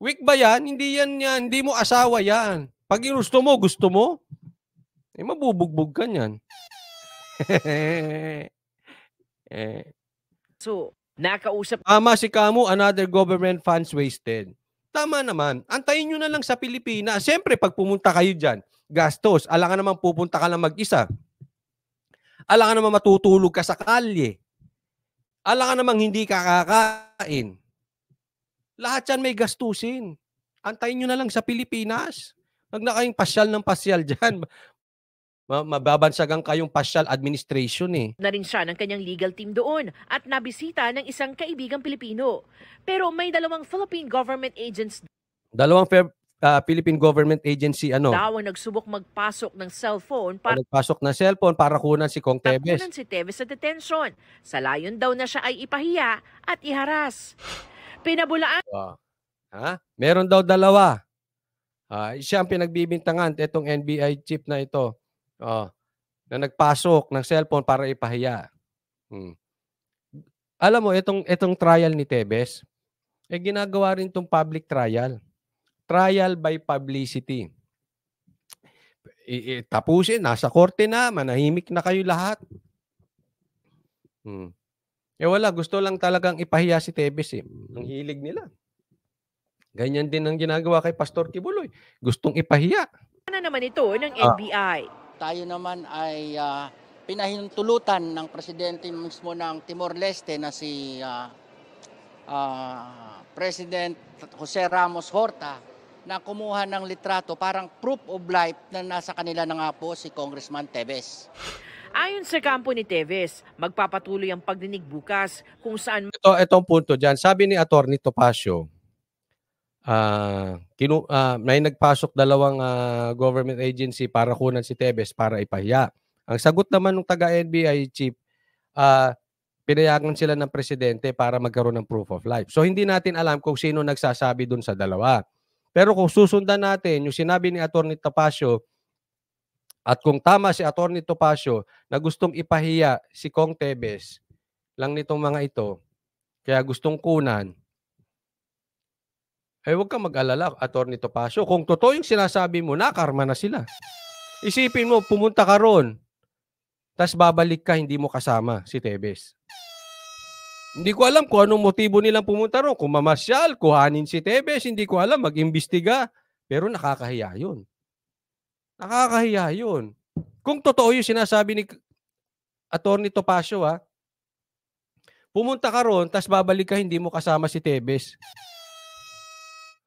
Weak ba 'yan? Hindi 'yan 'yan. Hindi mo asawa 'yan. Pag gusto mo, gusto mo, eh mabubugbog ka niyan. *laughs* eh. So, nakausap... Tama si Kamu, another government funds wasted. Tama naman. Antayin nyo na lang sa Pilipinas. Siyempre, pag pumunta kayo dyan, gastos. Alam ka naman pupunta ka lang mag-isa. Alam ka naman matutulog ka sa kalye. Alam ka naman hindi kakain. Lahat yan may gastusin. Antayin nyo na lang sa Pilipinas. Huwag na kayong pasyal ng pasyal dyan. *laughs* Mababansagan kayong pasyal administration eh. Na rin siya ng kanyang legal team doon at nabisita ng isang kaibigang Pilipino. Pero may dalawang Philippine government agents. Dalawang uh, Philippine government agency ano? Daw ang nagsubok magpasok ng cellphone ah, para nagpasok ng cellphone para kunan si Kong Teves. Kunan si Teves sa detention. Sa layon daw na siya ay ipahiya at iharas. Pinabulaan. Wow. Ha? Meron daw dalawa. Uh, siya ang pinagbibintangan itong NBI chip na ito uh, na nagpasok ng cellphone para ipahiya. Hmm. Alam mo, itong, itong trial ni Tebes, eh ginagawa rin itong public trial. Trial by publicity. I, i, tapusin, nasa korte na, manahimik na kayo lahat. Hmm. Eh wala, gusto lang talagang ipahiya si Tebes eh. Ang hilig nila. Ganyan din ang ginagawa kay Pastor Kibuloy. Gustong ipahiya. Ano naman ito ng NBI? Ah, tayo naman ay uh, pinahintulutan ng presidente mismo ng Timor-Leste na si uh, uh, President Jose Ramos Horta na kumuha ng litrato parang proof of life na nasa kanila na nga po si Congressman Tevez. Ayon sa kampo ni Teves, magpapatuloy ang pagdinig bukas kung saan... Ito, itong punto dyan. Sabi ni Atty. Topacio, uh, kinu uh, may nagpasok dalawang uh, government agency para kunan si Tevez para ipahiya. Ang sagot naman ng taga NBI chief, uh, pinayagan sila ng presidente para magkaroon ng proof of life. So hindi natin alam kung sino nagsasabi doon sa dalawa. Pero kung susundan natin yung sinabi ni Attorney Tapasio at kung tama si Attorney Tapasio na gustong ipahiya si Kong Tebes lang nitong mga ito, kaya gustong kunan, eh huwag kang mag-alala, Attorney Topacio. Kung totoo yung sinasabi mo, nakarma na sila. Isipin mo, pumunta ka ron, tapos babalik ka, hindi mo kasama si Tebes. Hindi ko alam kung anong motibo nilang pumunta ron. Kung mamasyal, kuhanin si Tebes, hindi ko alam, mag-imbestiga. Pero nakakahiya yun. Nakakahiya yun. Kung totoo yung sinasabi ni Attorney Topacio, ha, pumunta ka ron, tapos babalik ka, hindi mo kasama si Tebes.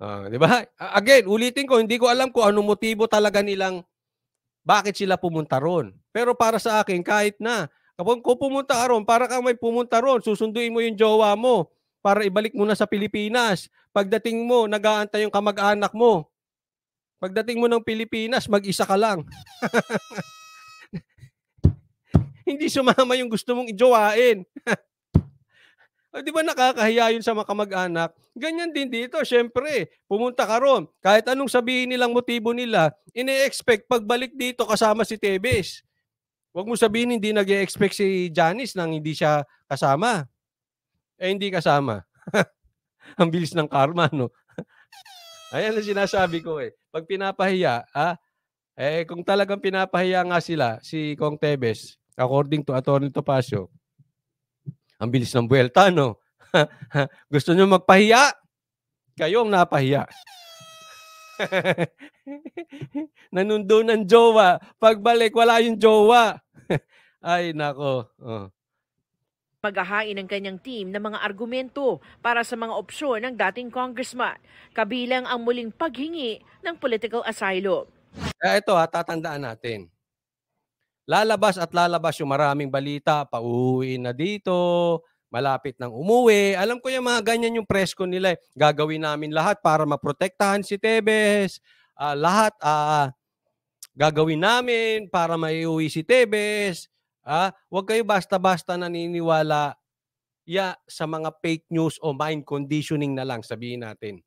Uh, 'di ba? Again, ulitin ko, hindi ko alam kung ano motibo talaga nilang bakit sila pumunta roon. Pero para sa akin, kahit na kapag ko pumunta roon, para kang may pumunta roon, susunduin mo yung jowa mo para ibalik mo na sa Pilipinas. Pagdating mo, nag-aantay yung kamag-anak mo. Pagdating mo ng Pilipinas, mag-isa ka lang. *laughs* hindi sumama yung gusto mong ijowain. *laughs* Ah, di ba nakakahiya yun sa mga kamag-anak? Ganyan din dito, syempre. Pumunta ka ron. Kahit anong sabihin nilang motibo nila, ine-expect pagbalik dito kasama si Tebes. Huwag mo sabihin hindi nag expect si Janice nang hindi siya kasama. Eh, hindi kasama. *laughs* Ang bilis ng karma, no? *laughs* Ayan ang sinasabi ko eh. Pag pinapahiya, ah, eh kung talagang pinapahiya nga sila, si Kong Tebes, according to Atty. Topacio, ang bilis ng buwelta, no? *laughs* Gusto nyo magpahiya? Kayo ang napahiya. *laughs* Nanundo ng jowa. Pagbalik, wala yung jowa. *laughs* Ay, nako. Oh. Paghahain ng kanyang team ng mga argumento para sa mga opsyon ng dating congressman, kabilang ang muling paghingi ng political asylum. Eh, ito ha, ah, tatandaan natin lalabas at lalabas yung maraming balita, pauuwi na dito, malapit ng umuwi. Alam ko yung mga ganyan yung presko nila. Eh. Gagawin namin lahat para maprotektahan si Tebes. Uh, lahat uh, gagawin namin para maiuwi si Tebes. uh, ah, wag kayo basta-basta naniniwala ya yeah, sa mga fake news o mind conditioning na lang sabihin natin.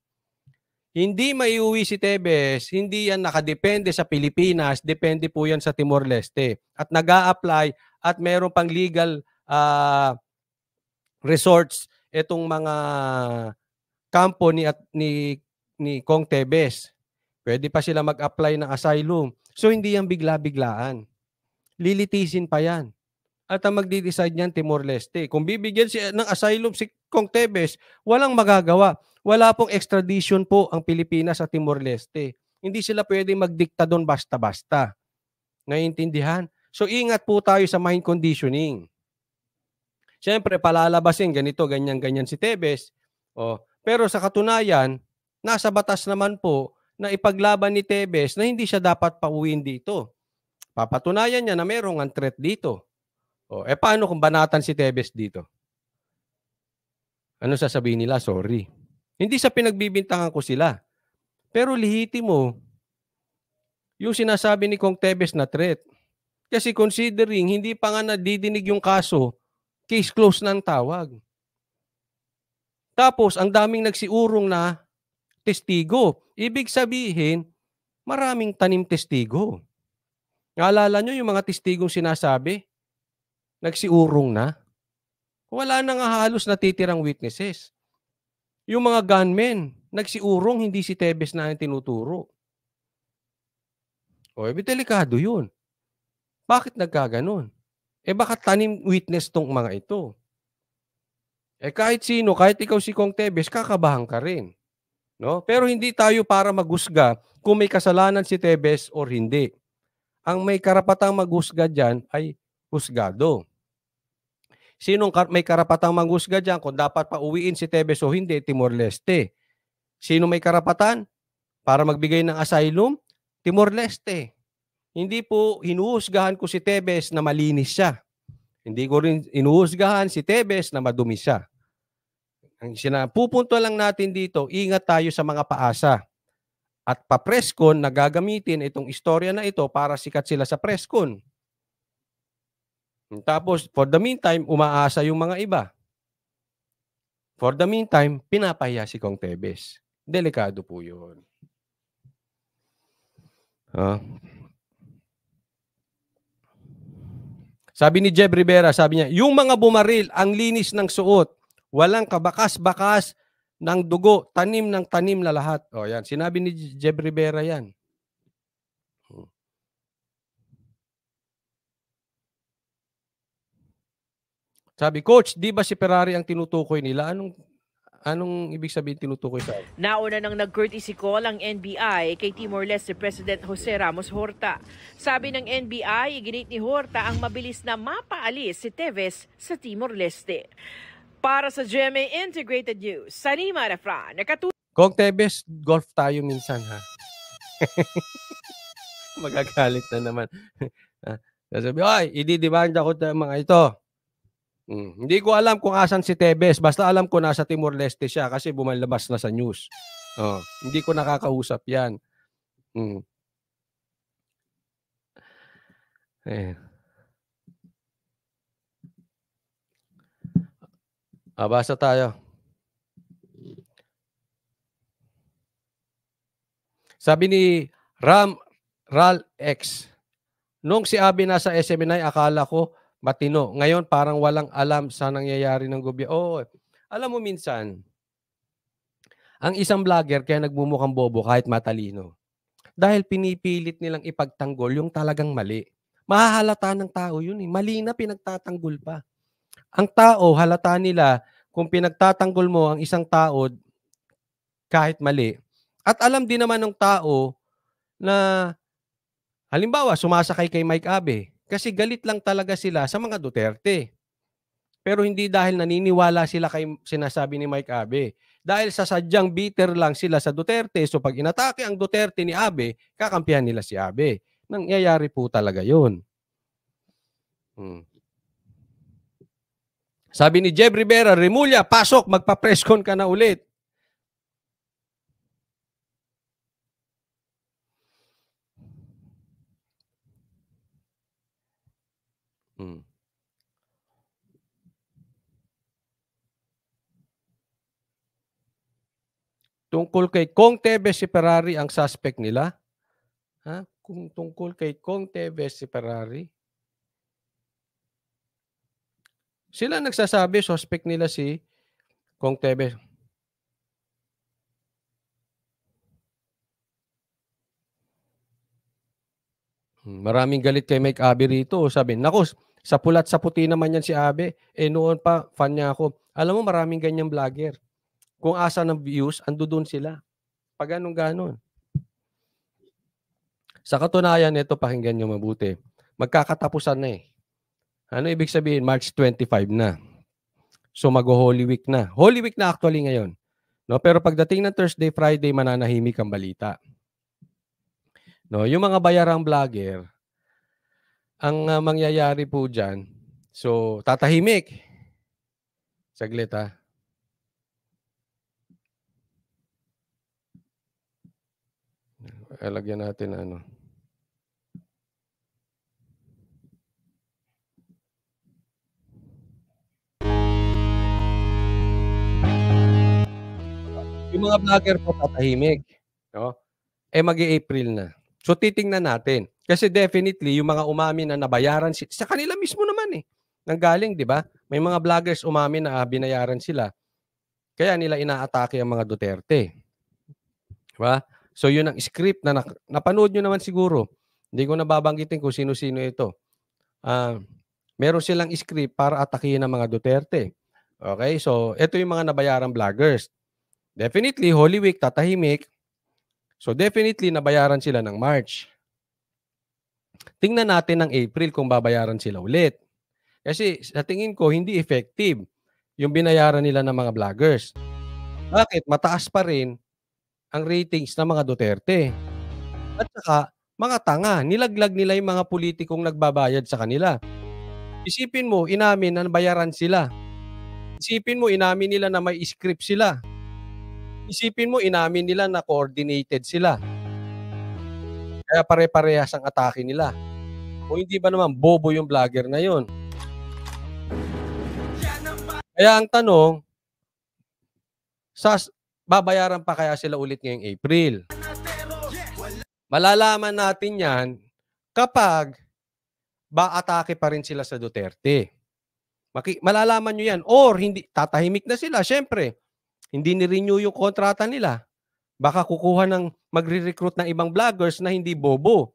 Hindi maiuwi si Tebes, hindi yan nakadepende sa Pilipinas, depende po yan sa Timor-Leste. At nag apply at meron pang legal uh, resorts itong mga kampo ni, at, ni, ni Kong Tebes. Pwede pa sila mag-apply ng asylum. So hindi yan bigla-biglaan. Lilitisin pa yan. At ang magde-decide niyan Timor-Leste. Kung bibigyan si, ng asylum si Kong Tebes, walang magagawa wala pong extradition po ang Pilipinas sa Timor-Leste. Hindi sila pwede magdikta doon basta-basta. Naiintindihan? So ingat po tayo sa mind conditioning. Siyempre, palalabasin ganito, ganyan-ganyan si Tebes. Oh, pero sa katunayan, nasa batas naman po na ipaglaban ni Tebes na hindi siya dapat pauwiin dito. Papatunayan niya na merong ang threat dito. Oh, eh paano kung banatan si Tebes dito? Ano sasabihin nila? Sorry, hindi sa pinagbibintangan ko sila. Pero lihiti mo yung sinasabi ni Kong Tebes na threat. Kasi considering hindi pa nga nadidinig yung kaso, case closed na ang tawag. Tapos, ang daming nagsiurong na testigo. Ibig sabihin, maraming tanim testigo. Naalala nyo yung mga testigong sinasabi? Nagsiurong na. Wala na nga halos natitirang witnesses. Yung mga gunmen, nagsiurong, hindi si Tebes na ang tinuturo. O, ebe, eh, delikado yun. Bakit nagkaganon? Eh baka tanim witness tong mga ito. Eh kahit sino, kahit ikaw si Kong Tebes, kakabahan ka rin. No? Pero hindi tayo para magusga kung may kasalanan si Tebes or hindi. Ang may karapatang magusga dyan ay husgado. Sinong kar- may karapatang manghusga dyan kung dapat pauwiin si Tevez o hindi, Timor-Leste. Sino may karapatan para magbigay ng asylum? Timor-Leste. Hindi po hinuhusgahan ko si Tevez na malinis siya. Hindi ko rin inuhusgahan si Tevez na madumi siya. Ang sinapupunto lang natin dito, ingat tayo sa mga paasa. At pa-presscon na gagamitin itong istorya na ito para sikat sila sa presscon. Tapos, for the meantime, umaasa yung mga iba. For the meantime, pinapahiya si Kong Tebes. Delikado po yun. Huh? Sabi ni Jeb Rivera, sabi niya, yung mga bumaril, ang linis ng suot, walang kabakas-bakas ng dugo, tanim ng tanim na lahat. O yan, sinabi ni Jeb Rivera yan. Sabi, Coach, di ba si Ferrari ang tinutukoy nila? Anong Anong ibig sabihin tinutukoy sa Nauna nang nag-courtesy call ang NBI kay Timor-Leste President Jose Ramos Horta. Sabi ng NBI, iginit ni Horta ang mabilis na mapaalis si Teves sa Timor-Leste. Para sa GMA Integrated News, Sanima Refran, nakatulong... Kong Teves, golf tayo minsan ha. *laughs* Magagalit na naman. *laughs* Ah, sabi, ay, ididibanda ko mga ito. Mm. Hindi ko alam kung asan si Tevez. Basta alam ko nasa Timor-Leste siya kasi bumalabas na sa news. Oh, hindi ko nakakausap yan. Mm. Eh. Ah, basta tayo. Sabi ni Ram Ral X, Nung si Abi nasa SM9, akala ko matino. Ngayon, parang walang alam sa nangyayari ng gobyerno. Oo, alam mo minsan, ang isang vlogger kaya nagmumukhang bobo kahit matalino. Dahil pinipilit nilang ipagtanggol yung talagang mali. Mahahalata ng tao yun eh. Mali na pinagtatanggol pa. Ang tao, halata nila kung pinagtatanggol mo ang isang tao kahit mali. At alam din naman ng tao na halimbawa sumasakay kay Mike Abe kasi galit lang talaga sila sa mga Duterte. Pero hindi dahil naniniwala sila kay sinasabi ni Mike Abe. Dahil sa sadyang bitter lang sila sa Duterte. So pag inatake ang Duterte ni Abe, kakampihan nila si Abe. Nangyayari po talaga yun. Hmm. Sabi ni Jeb Rivera, Remulla, pasok, magpa-presscon ka na ulit. Tungkol kay Kong Tevez si Ferrari ang suspect nila? Ha? Kung tungkol kay Kong Tevez si Ferrari? Sila nagsasabi, suspect nila si Kong Tevez. Hmm, maraming galit kay Mike Abe rito. Sabi, naku, sa pulat sa puti naman yan si Abe. Eh noon pa, fan niya ako. Alam mo, maraming ganyang vlogger. Kung asa ng views, ando doon sila. Pag anong ganon. Sa katunayan, ito pakinggan nyo mabuti. Magkakatapusan na eh. Ano ibig sabihin? March 25 na. So mag-Holy Week na. Holy Week na actually ngayon. No, pero pagdating ng Thursday, Friday, mananahimik ang balita. No, yung mga bayarang vlogger, ang uh, mangyayari po diyan, so tatahimik. Saglit ha. Ah. Teka, lagyan natin ano. Yung mga vlogger po tatahimik. No? Eh, mag april na. So, titingnan natin. Kasi definitely, yung mga umami na nabayaran, si- sa kanila mismo naman eh. Nanggaling, di ba? May mga vloggers umami na ah, binayaran sila. Kaya nila inaatake ang mga Duterte. Di ba? So yun ang script na nak- napanood nyo naman siguro. Hindi ko nababanggitin kung sino-sino ito. Uh, meron silang script para atakihin ang mga Duterte. Okay? So ito yung mga nabayarang vloggers. Definitely, Holy Week, tatahimik. So definitely, nabayaran sila ng March. Tingnan natin ng April kung babayaran sila ulit. Kasi sa tingin ko, hindi effective yung binayaran nila ng mga vloggers. Bakit? Mataas pa rin ang ratings ng mga Duterte. At saka, mga tanga, nilaglag nila yung mga politikong nagbabayad sa kanila. Isipin mo, inamin na bayaran sila. Isipin mo, inamin nila na may script sila. Isipin mo, inamin nila na coordinated sila. Kaya pare-parehas ang atake nila. O hindi ba naman bobo yung vlogger na yun? Kaya ang tanong, sa babayaran pa kaya sila ulit ngayong April? Malalaman natin yan kapag ba-atake pa rin sila sa Duterte. Maki- malalaman nyo yan. Or hindi, tatahimik na sila. syempre. hindi ni-renew yung kontrata nila. Baka kukuha ng magre-recruit ng ibang vloggers na hindi bobo.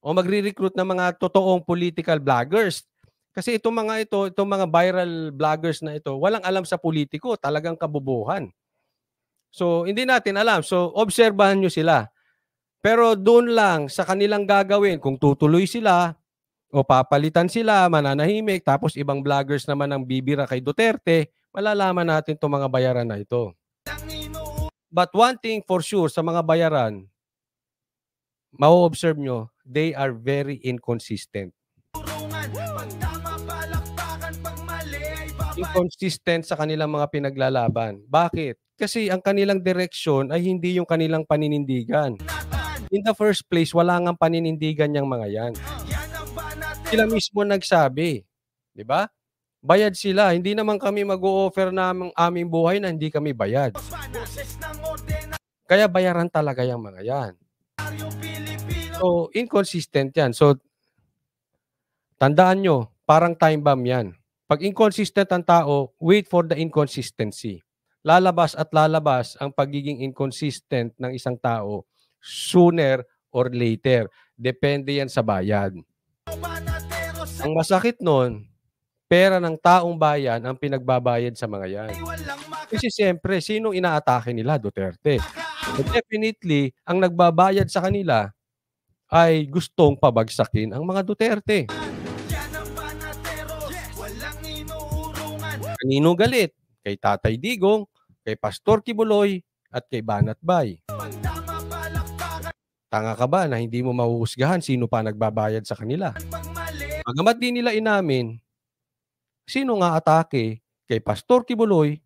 O magre-recruit ng mga totoong political vloggers. Kasi itong mga ito, itong mga viral vloggers na ito, walang alam sa politiko, talagang kabubuhan. So, hindi natin alam. So, obserbahan nyo sila. Pero doon lang sa kanilang gagawin, kung tutuloy sila o papalitan sila, mananahimik, tapos ibang vloggers naman ang bibira kay Duterte, malalaman natin itong mga bayaran na ito. But one thing for sure sa mga bayaran, mau-observe nyo, they are very inconsistent. inconsistent sa kanilang mga pinaglalaban. Bakit? Kasi ang kanilang direksyon ay hindi yung kanilang paninindigan. In the first place, wala nga paninindigan yung mga yan. Sila mismo nagsabi, di ba? Bayad sila. Hindi naman kami mag-o-offer ng aming buhay na hindi kami bayad. Kaya bayaran talaga yung mga yan. So, inconsistent yan. So, tandaan nyo, parang time bomb yan. Pag inconsistent ang tao, wait for the inconsistency. Lalabas at lalabas ang pagiging inconsistent ng isang tao sooner or later. Depende yan sa bayad. Ang masakit nun, pera ng taong bayan ang pinagbabayad sa mga yan. Kasi siyempre, sinong inaatake nila? Duterte. But definitely, ang nagbabayad sa kanila ay gustong pabagsakin ang mga Duterte. Kanino galit? Kay Tatay Digong, kay Pastor Kibuloy, at kay Banat Bay. Tanga ka ba na hindi mo mahuhusgahan sino pa nagbabayad sa kanila? Pagamat di nila inamin, sino nga atake kay Pastor Kibuloy,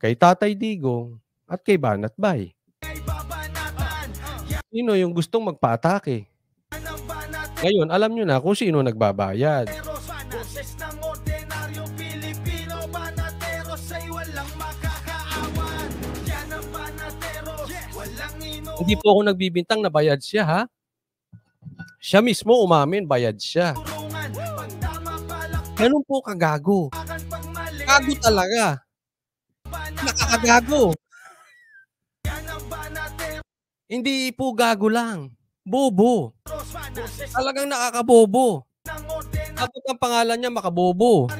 kay Tatay Digong, at kay Banat Bay? Sino yung gustong magpaatake? Ngayon, alam nyo na kung sino nagbabayad. Hindi po ako nagbibintang na bayad siya ha. Siya mismo umamin, bayad siya. Ganun po kagago. Gago talaga. Nakakagago. Hindi po gago lang. Bobo. Talagang nakakabobo. Tapos ang pangalan niya, makabobo.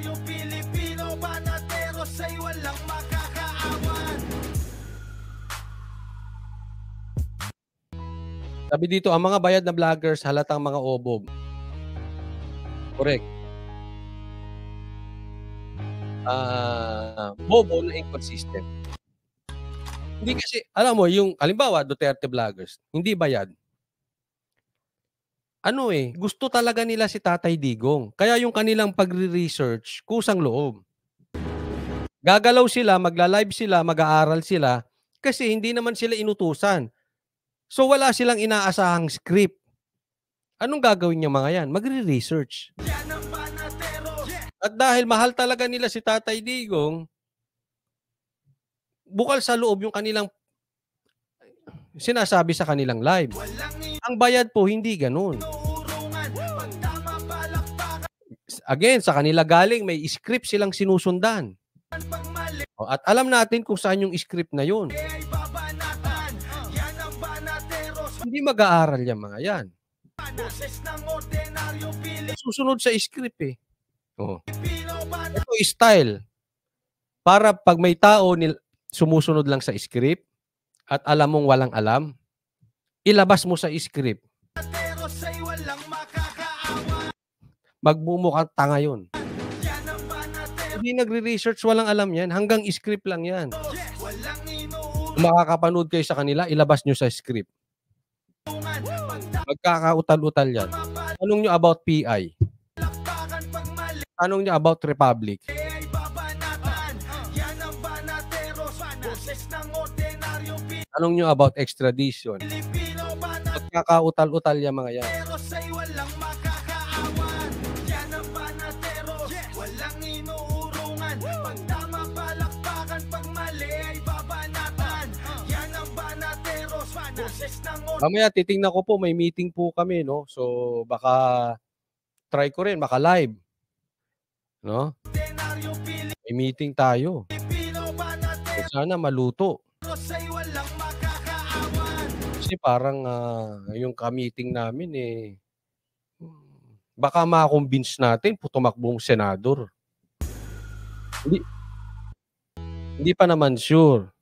Sabi dito, ang mga bayad na vloggers halatang mga obob. Correct. Uh, bobo na inconsistent. Hindi hmm. kasi, alam mo, yung, halimbawa, Duterte vloggers, hindi bayad. Ano eh, gusto talaga nila si Tatay Digong. Kaya yung kanilang pagre-research, kusang loob. Gagalaw sila, magla-live sila, mag-aaral sila, kasi hindi naman sila inutusan. So wala silang inaasahang script. Anong gagawin niya mga yan? Magre-research. At dahil mahal talaga nila si Tatay Digong, bukal sa loob yung kanilang sinasabi sa kanilang live. Ang bayad po hindi ganun. Again, sa kanila galing, may script silang sinusundan. At alam natin kung saan yung script na yun. Hindi mag-aaral yung mga yan. Susunod sa script eh. Oh. Ito style. Para pag may tao nil- sumusunod lang sa script at alam mong walang alam, ilabas mo sa script. Magbumukhang tanga yun. Hindi nagre-research, walang alam yan. Hanggang script lang yan. Kung makakapanood kayo sa kanila, ilabas nyo sa script. Magkakautal-utal yan. Tanong nyo about PI. Tanong nyo about Republic. Tanong nyo about extradition. Magkakautal-utal yan mga yan. Mamaya titingnan ko po, may meeting po kami, no? So, baka try ko rin, baka live. No? May meeting tayo. So, sana maluto. Kasi parang uh, yung ka-meeting namin, eh, baka makakonvince natin po tumakbong senador. Hindi, hindi pa naman sure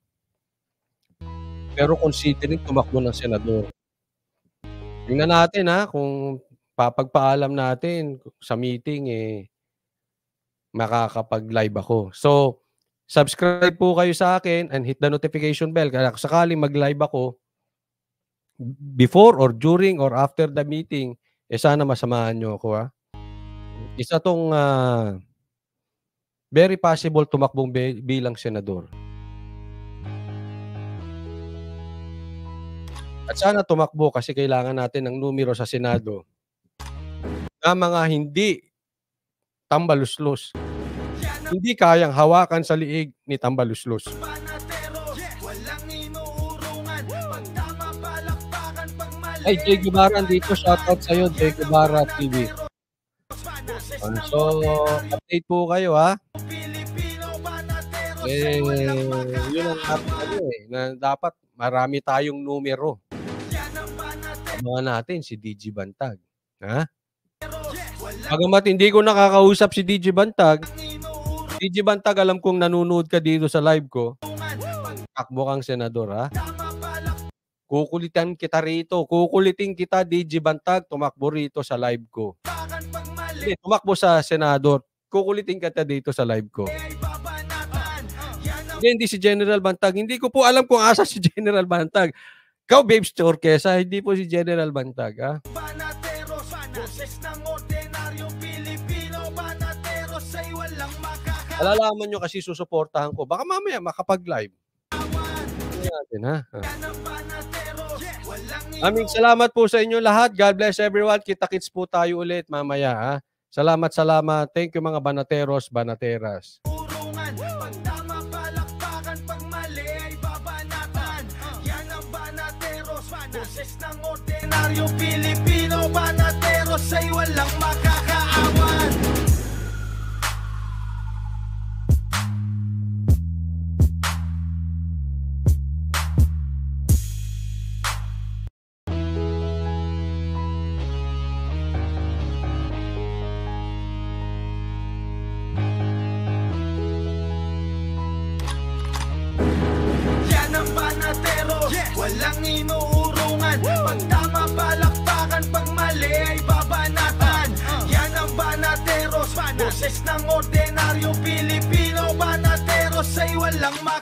pero considering tumakbo ng senador. Tingnan natin ha, kung papagpaalam natin sa meeting eh makakapag-live ako. So, subscribe po kayo sa akin and hit the notification bell kaya sakali mag-live ako before or during or after the meeting, eh sana masamahan nyo ako ha. Isa tong uh, very possible tumakbong bilang senador. At sana tumakbo kasi kailangan natin ng numero sa Senado na mga hindi tambaluslos. Hindi kayang hawakan sa liig ni tambaluslos. Ay, Jay Guevara, dito. Shoutout sa'yo, Jay Guevara TV. So, update po kayo, ha? Eh, yun ang dapat, eh, na dapat marami tayong numero abangan natin si DJ Bantag. Ha? Bagamat hindi ko nakakausap si DJ Bantag, DJ Bantag, alam kong nanonood ka dito sa live ko. Takbo kang senador, ha? Kukulitan kita rito. Kukulitin kita, DJ Bantag. Tumakbo rito sa live ko. Hindi, tumakbo sa senador. Kukulitin kita dito sa live ko. Hindi, hindi si General Bantag. Hindi ko po alam kung asa si *laughs* General Bantag. Ikaw, Babes Chorquesa, hindi po si General Bantag, ha? Banatero ng ordinaryong Pilipino, banatero sa'y walang makaka... Alalaman nyo kasi susuportahan ko. Baka mamaya makapag-live. Ano natin, ha? Ah. Aming salamat po sa inyo lahat. God bless everyone. Kita-kits po tayo ulit mamaya, ha? Salamat, salamat. Thank you mga banateros, banateras. milyonaryo Pilipino Panatero sa'y walang makaka boses ng ordinaryong Pilipino Panatero sa'y walang mak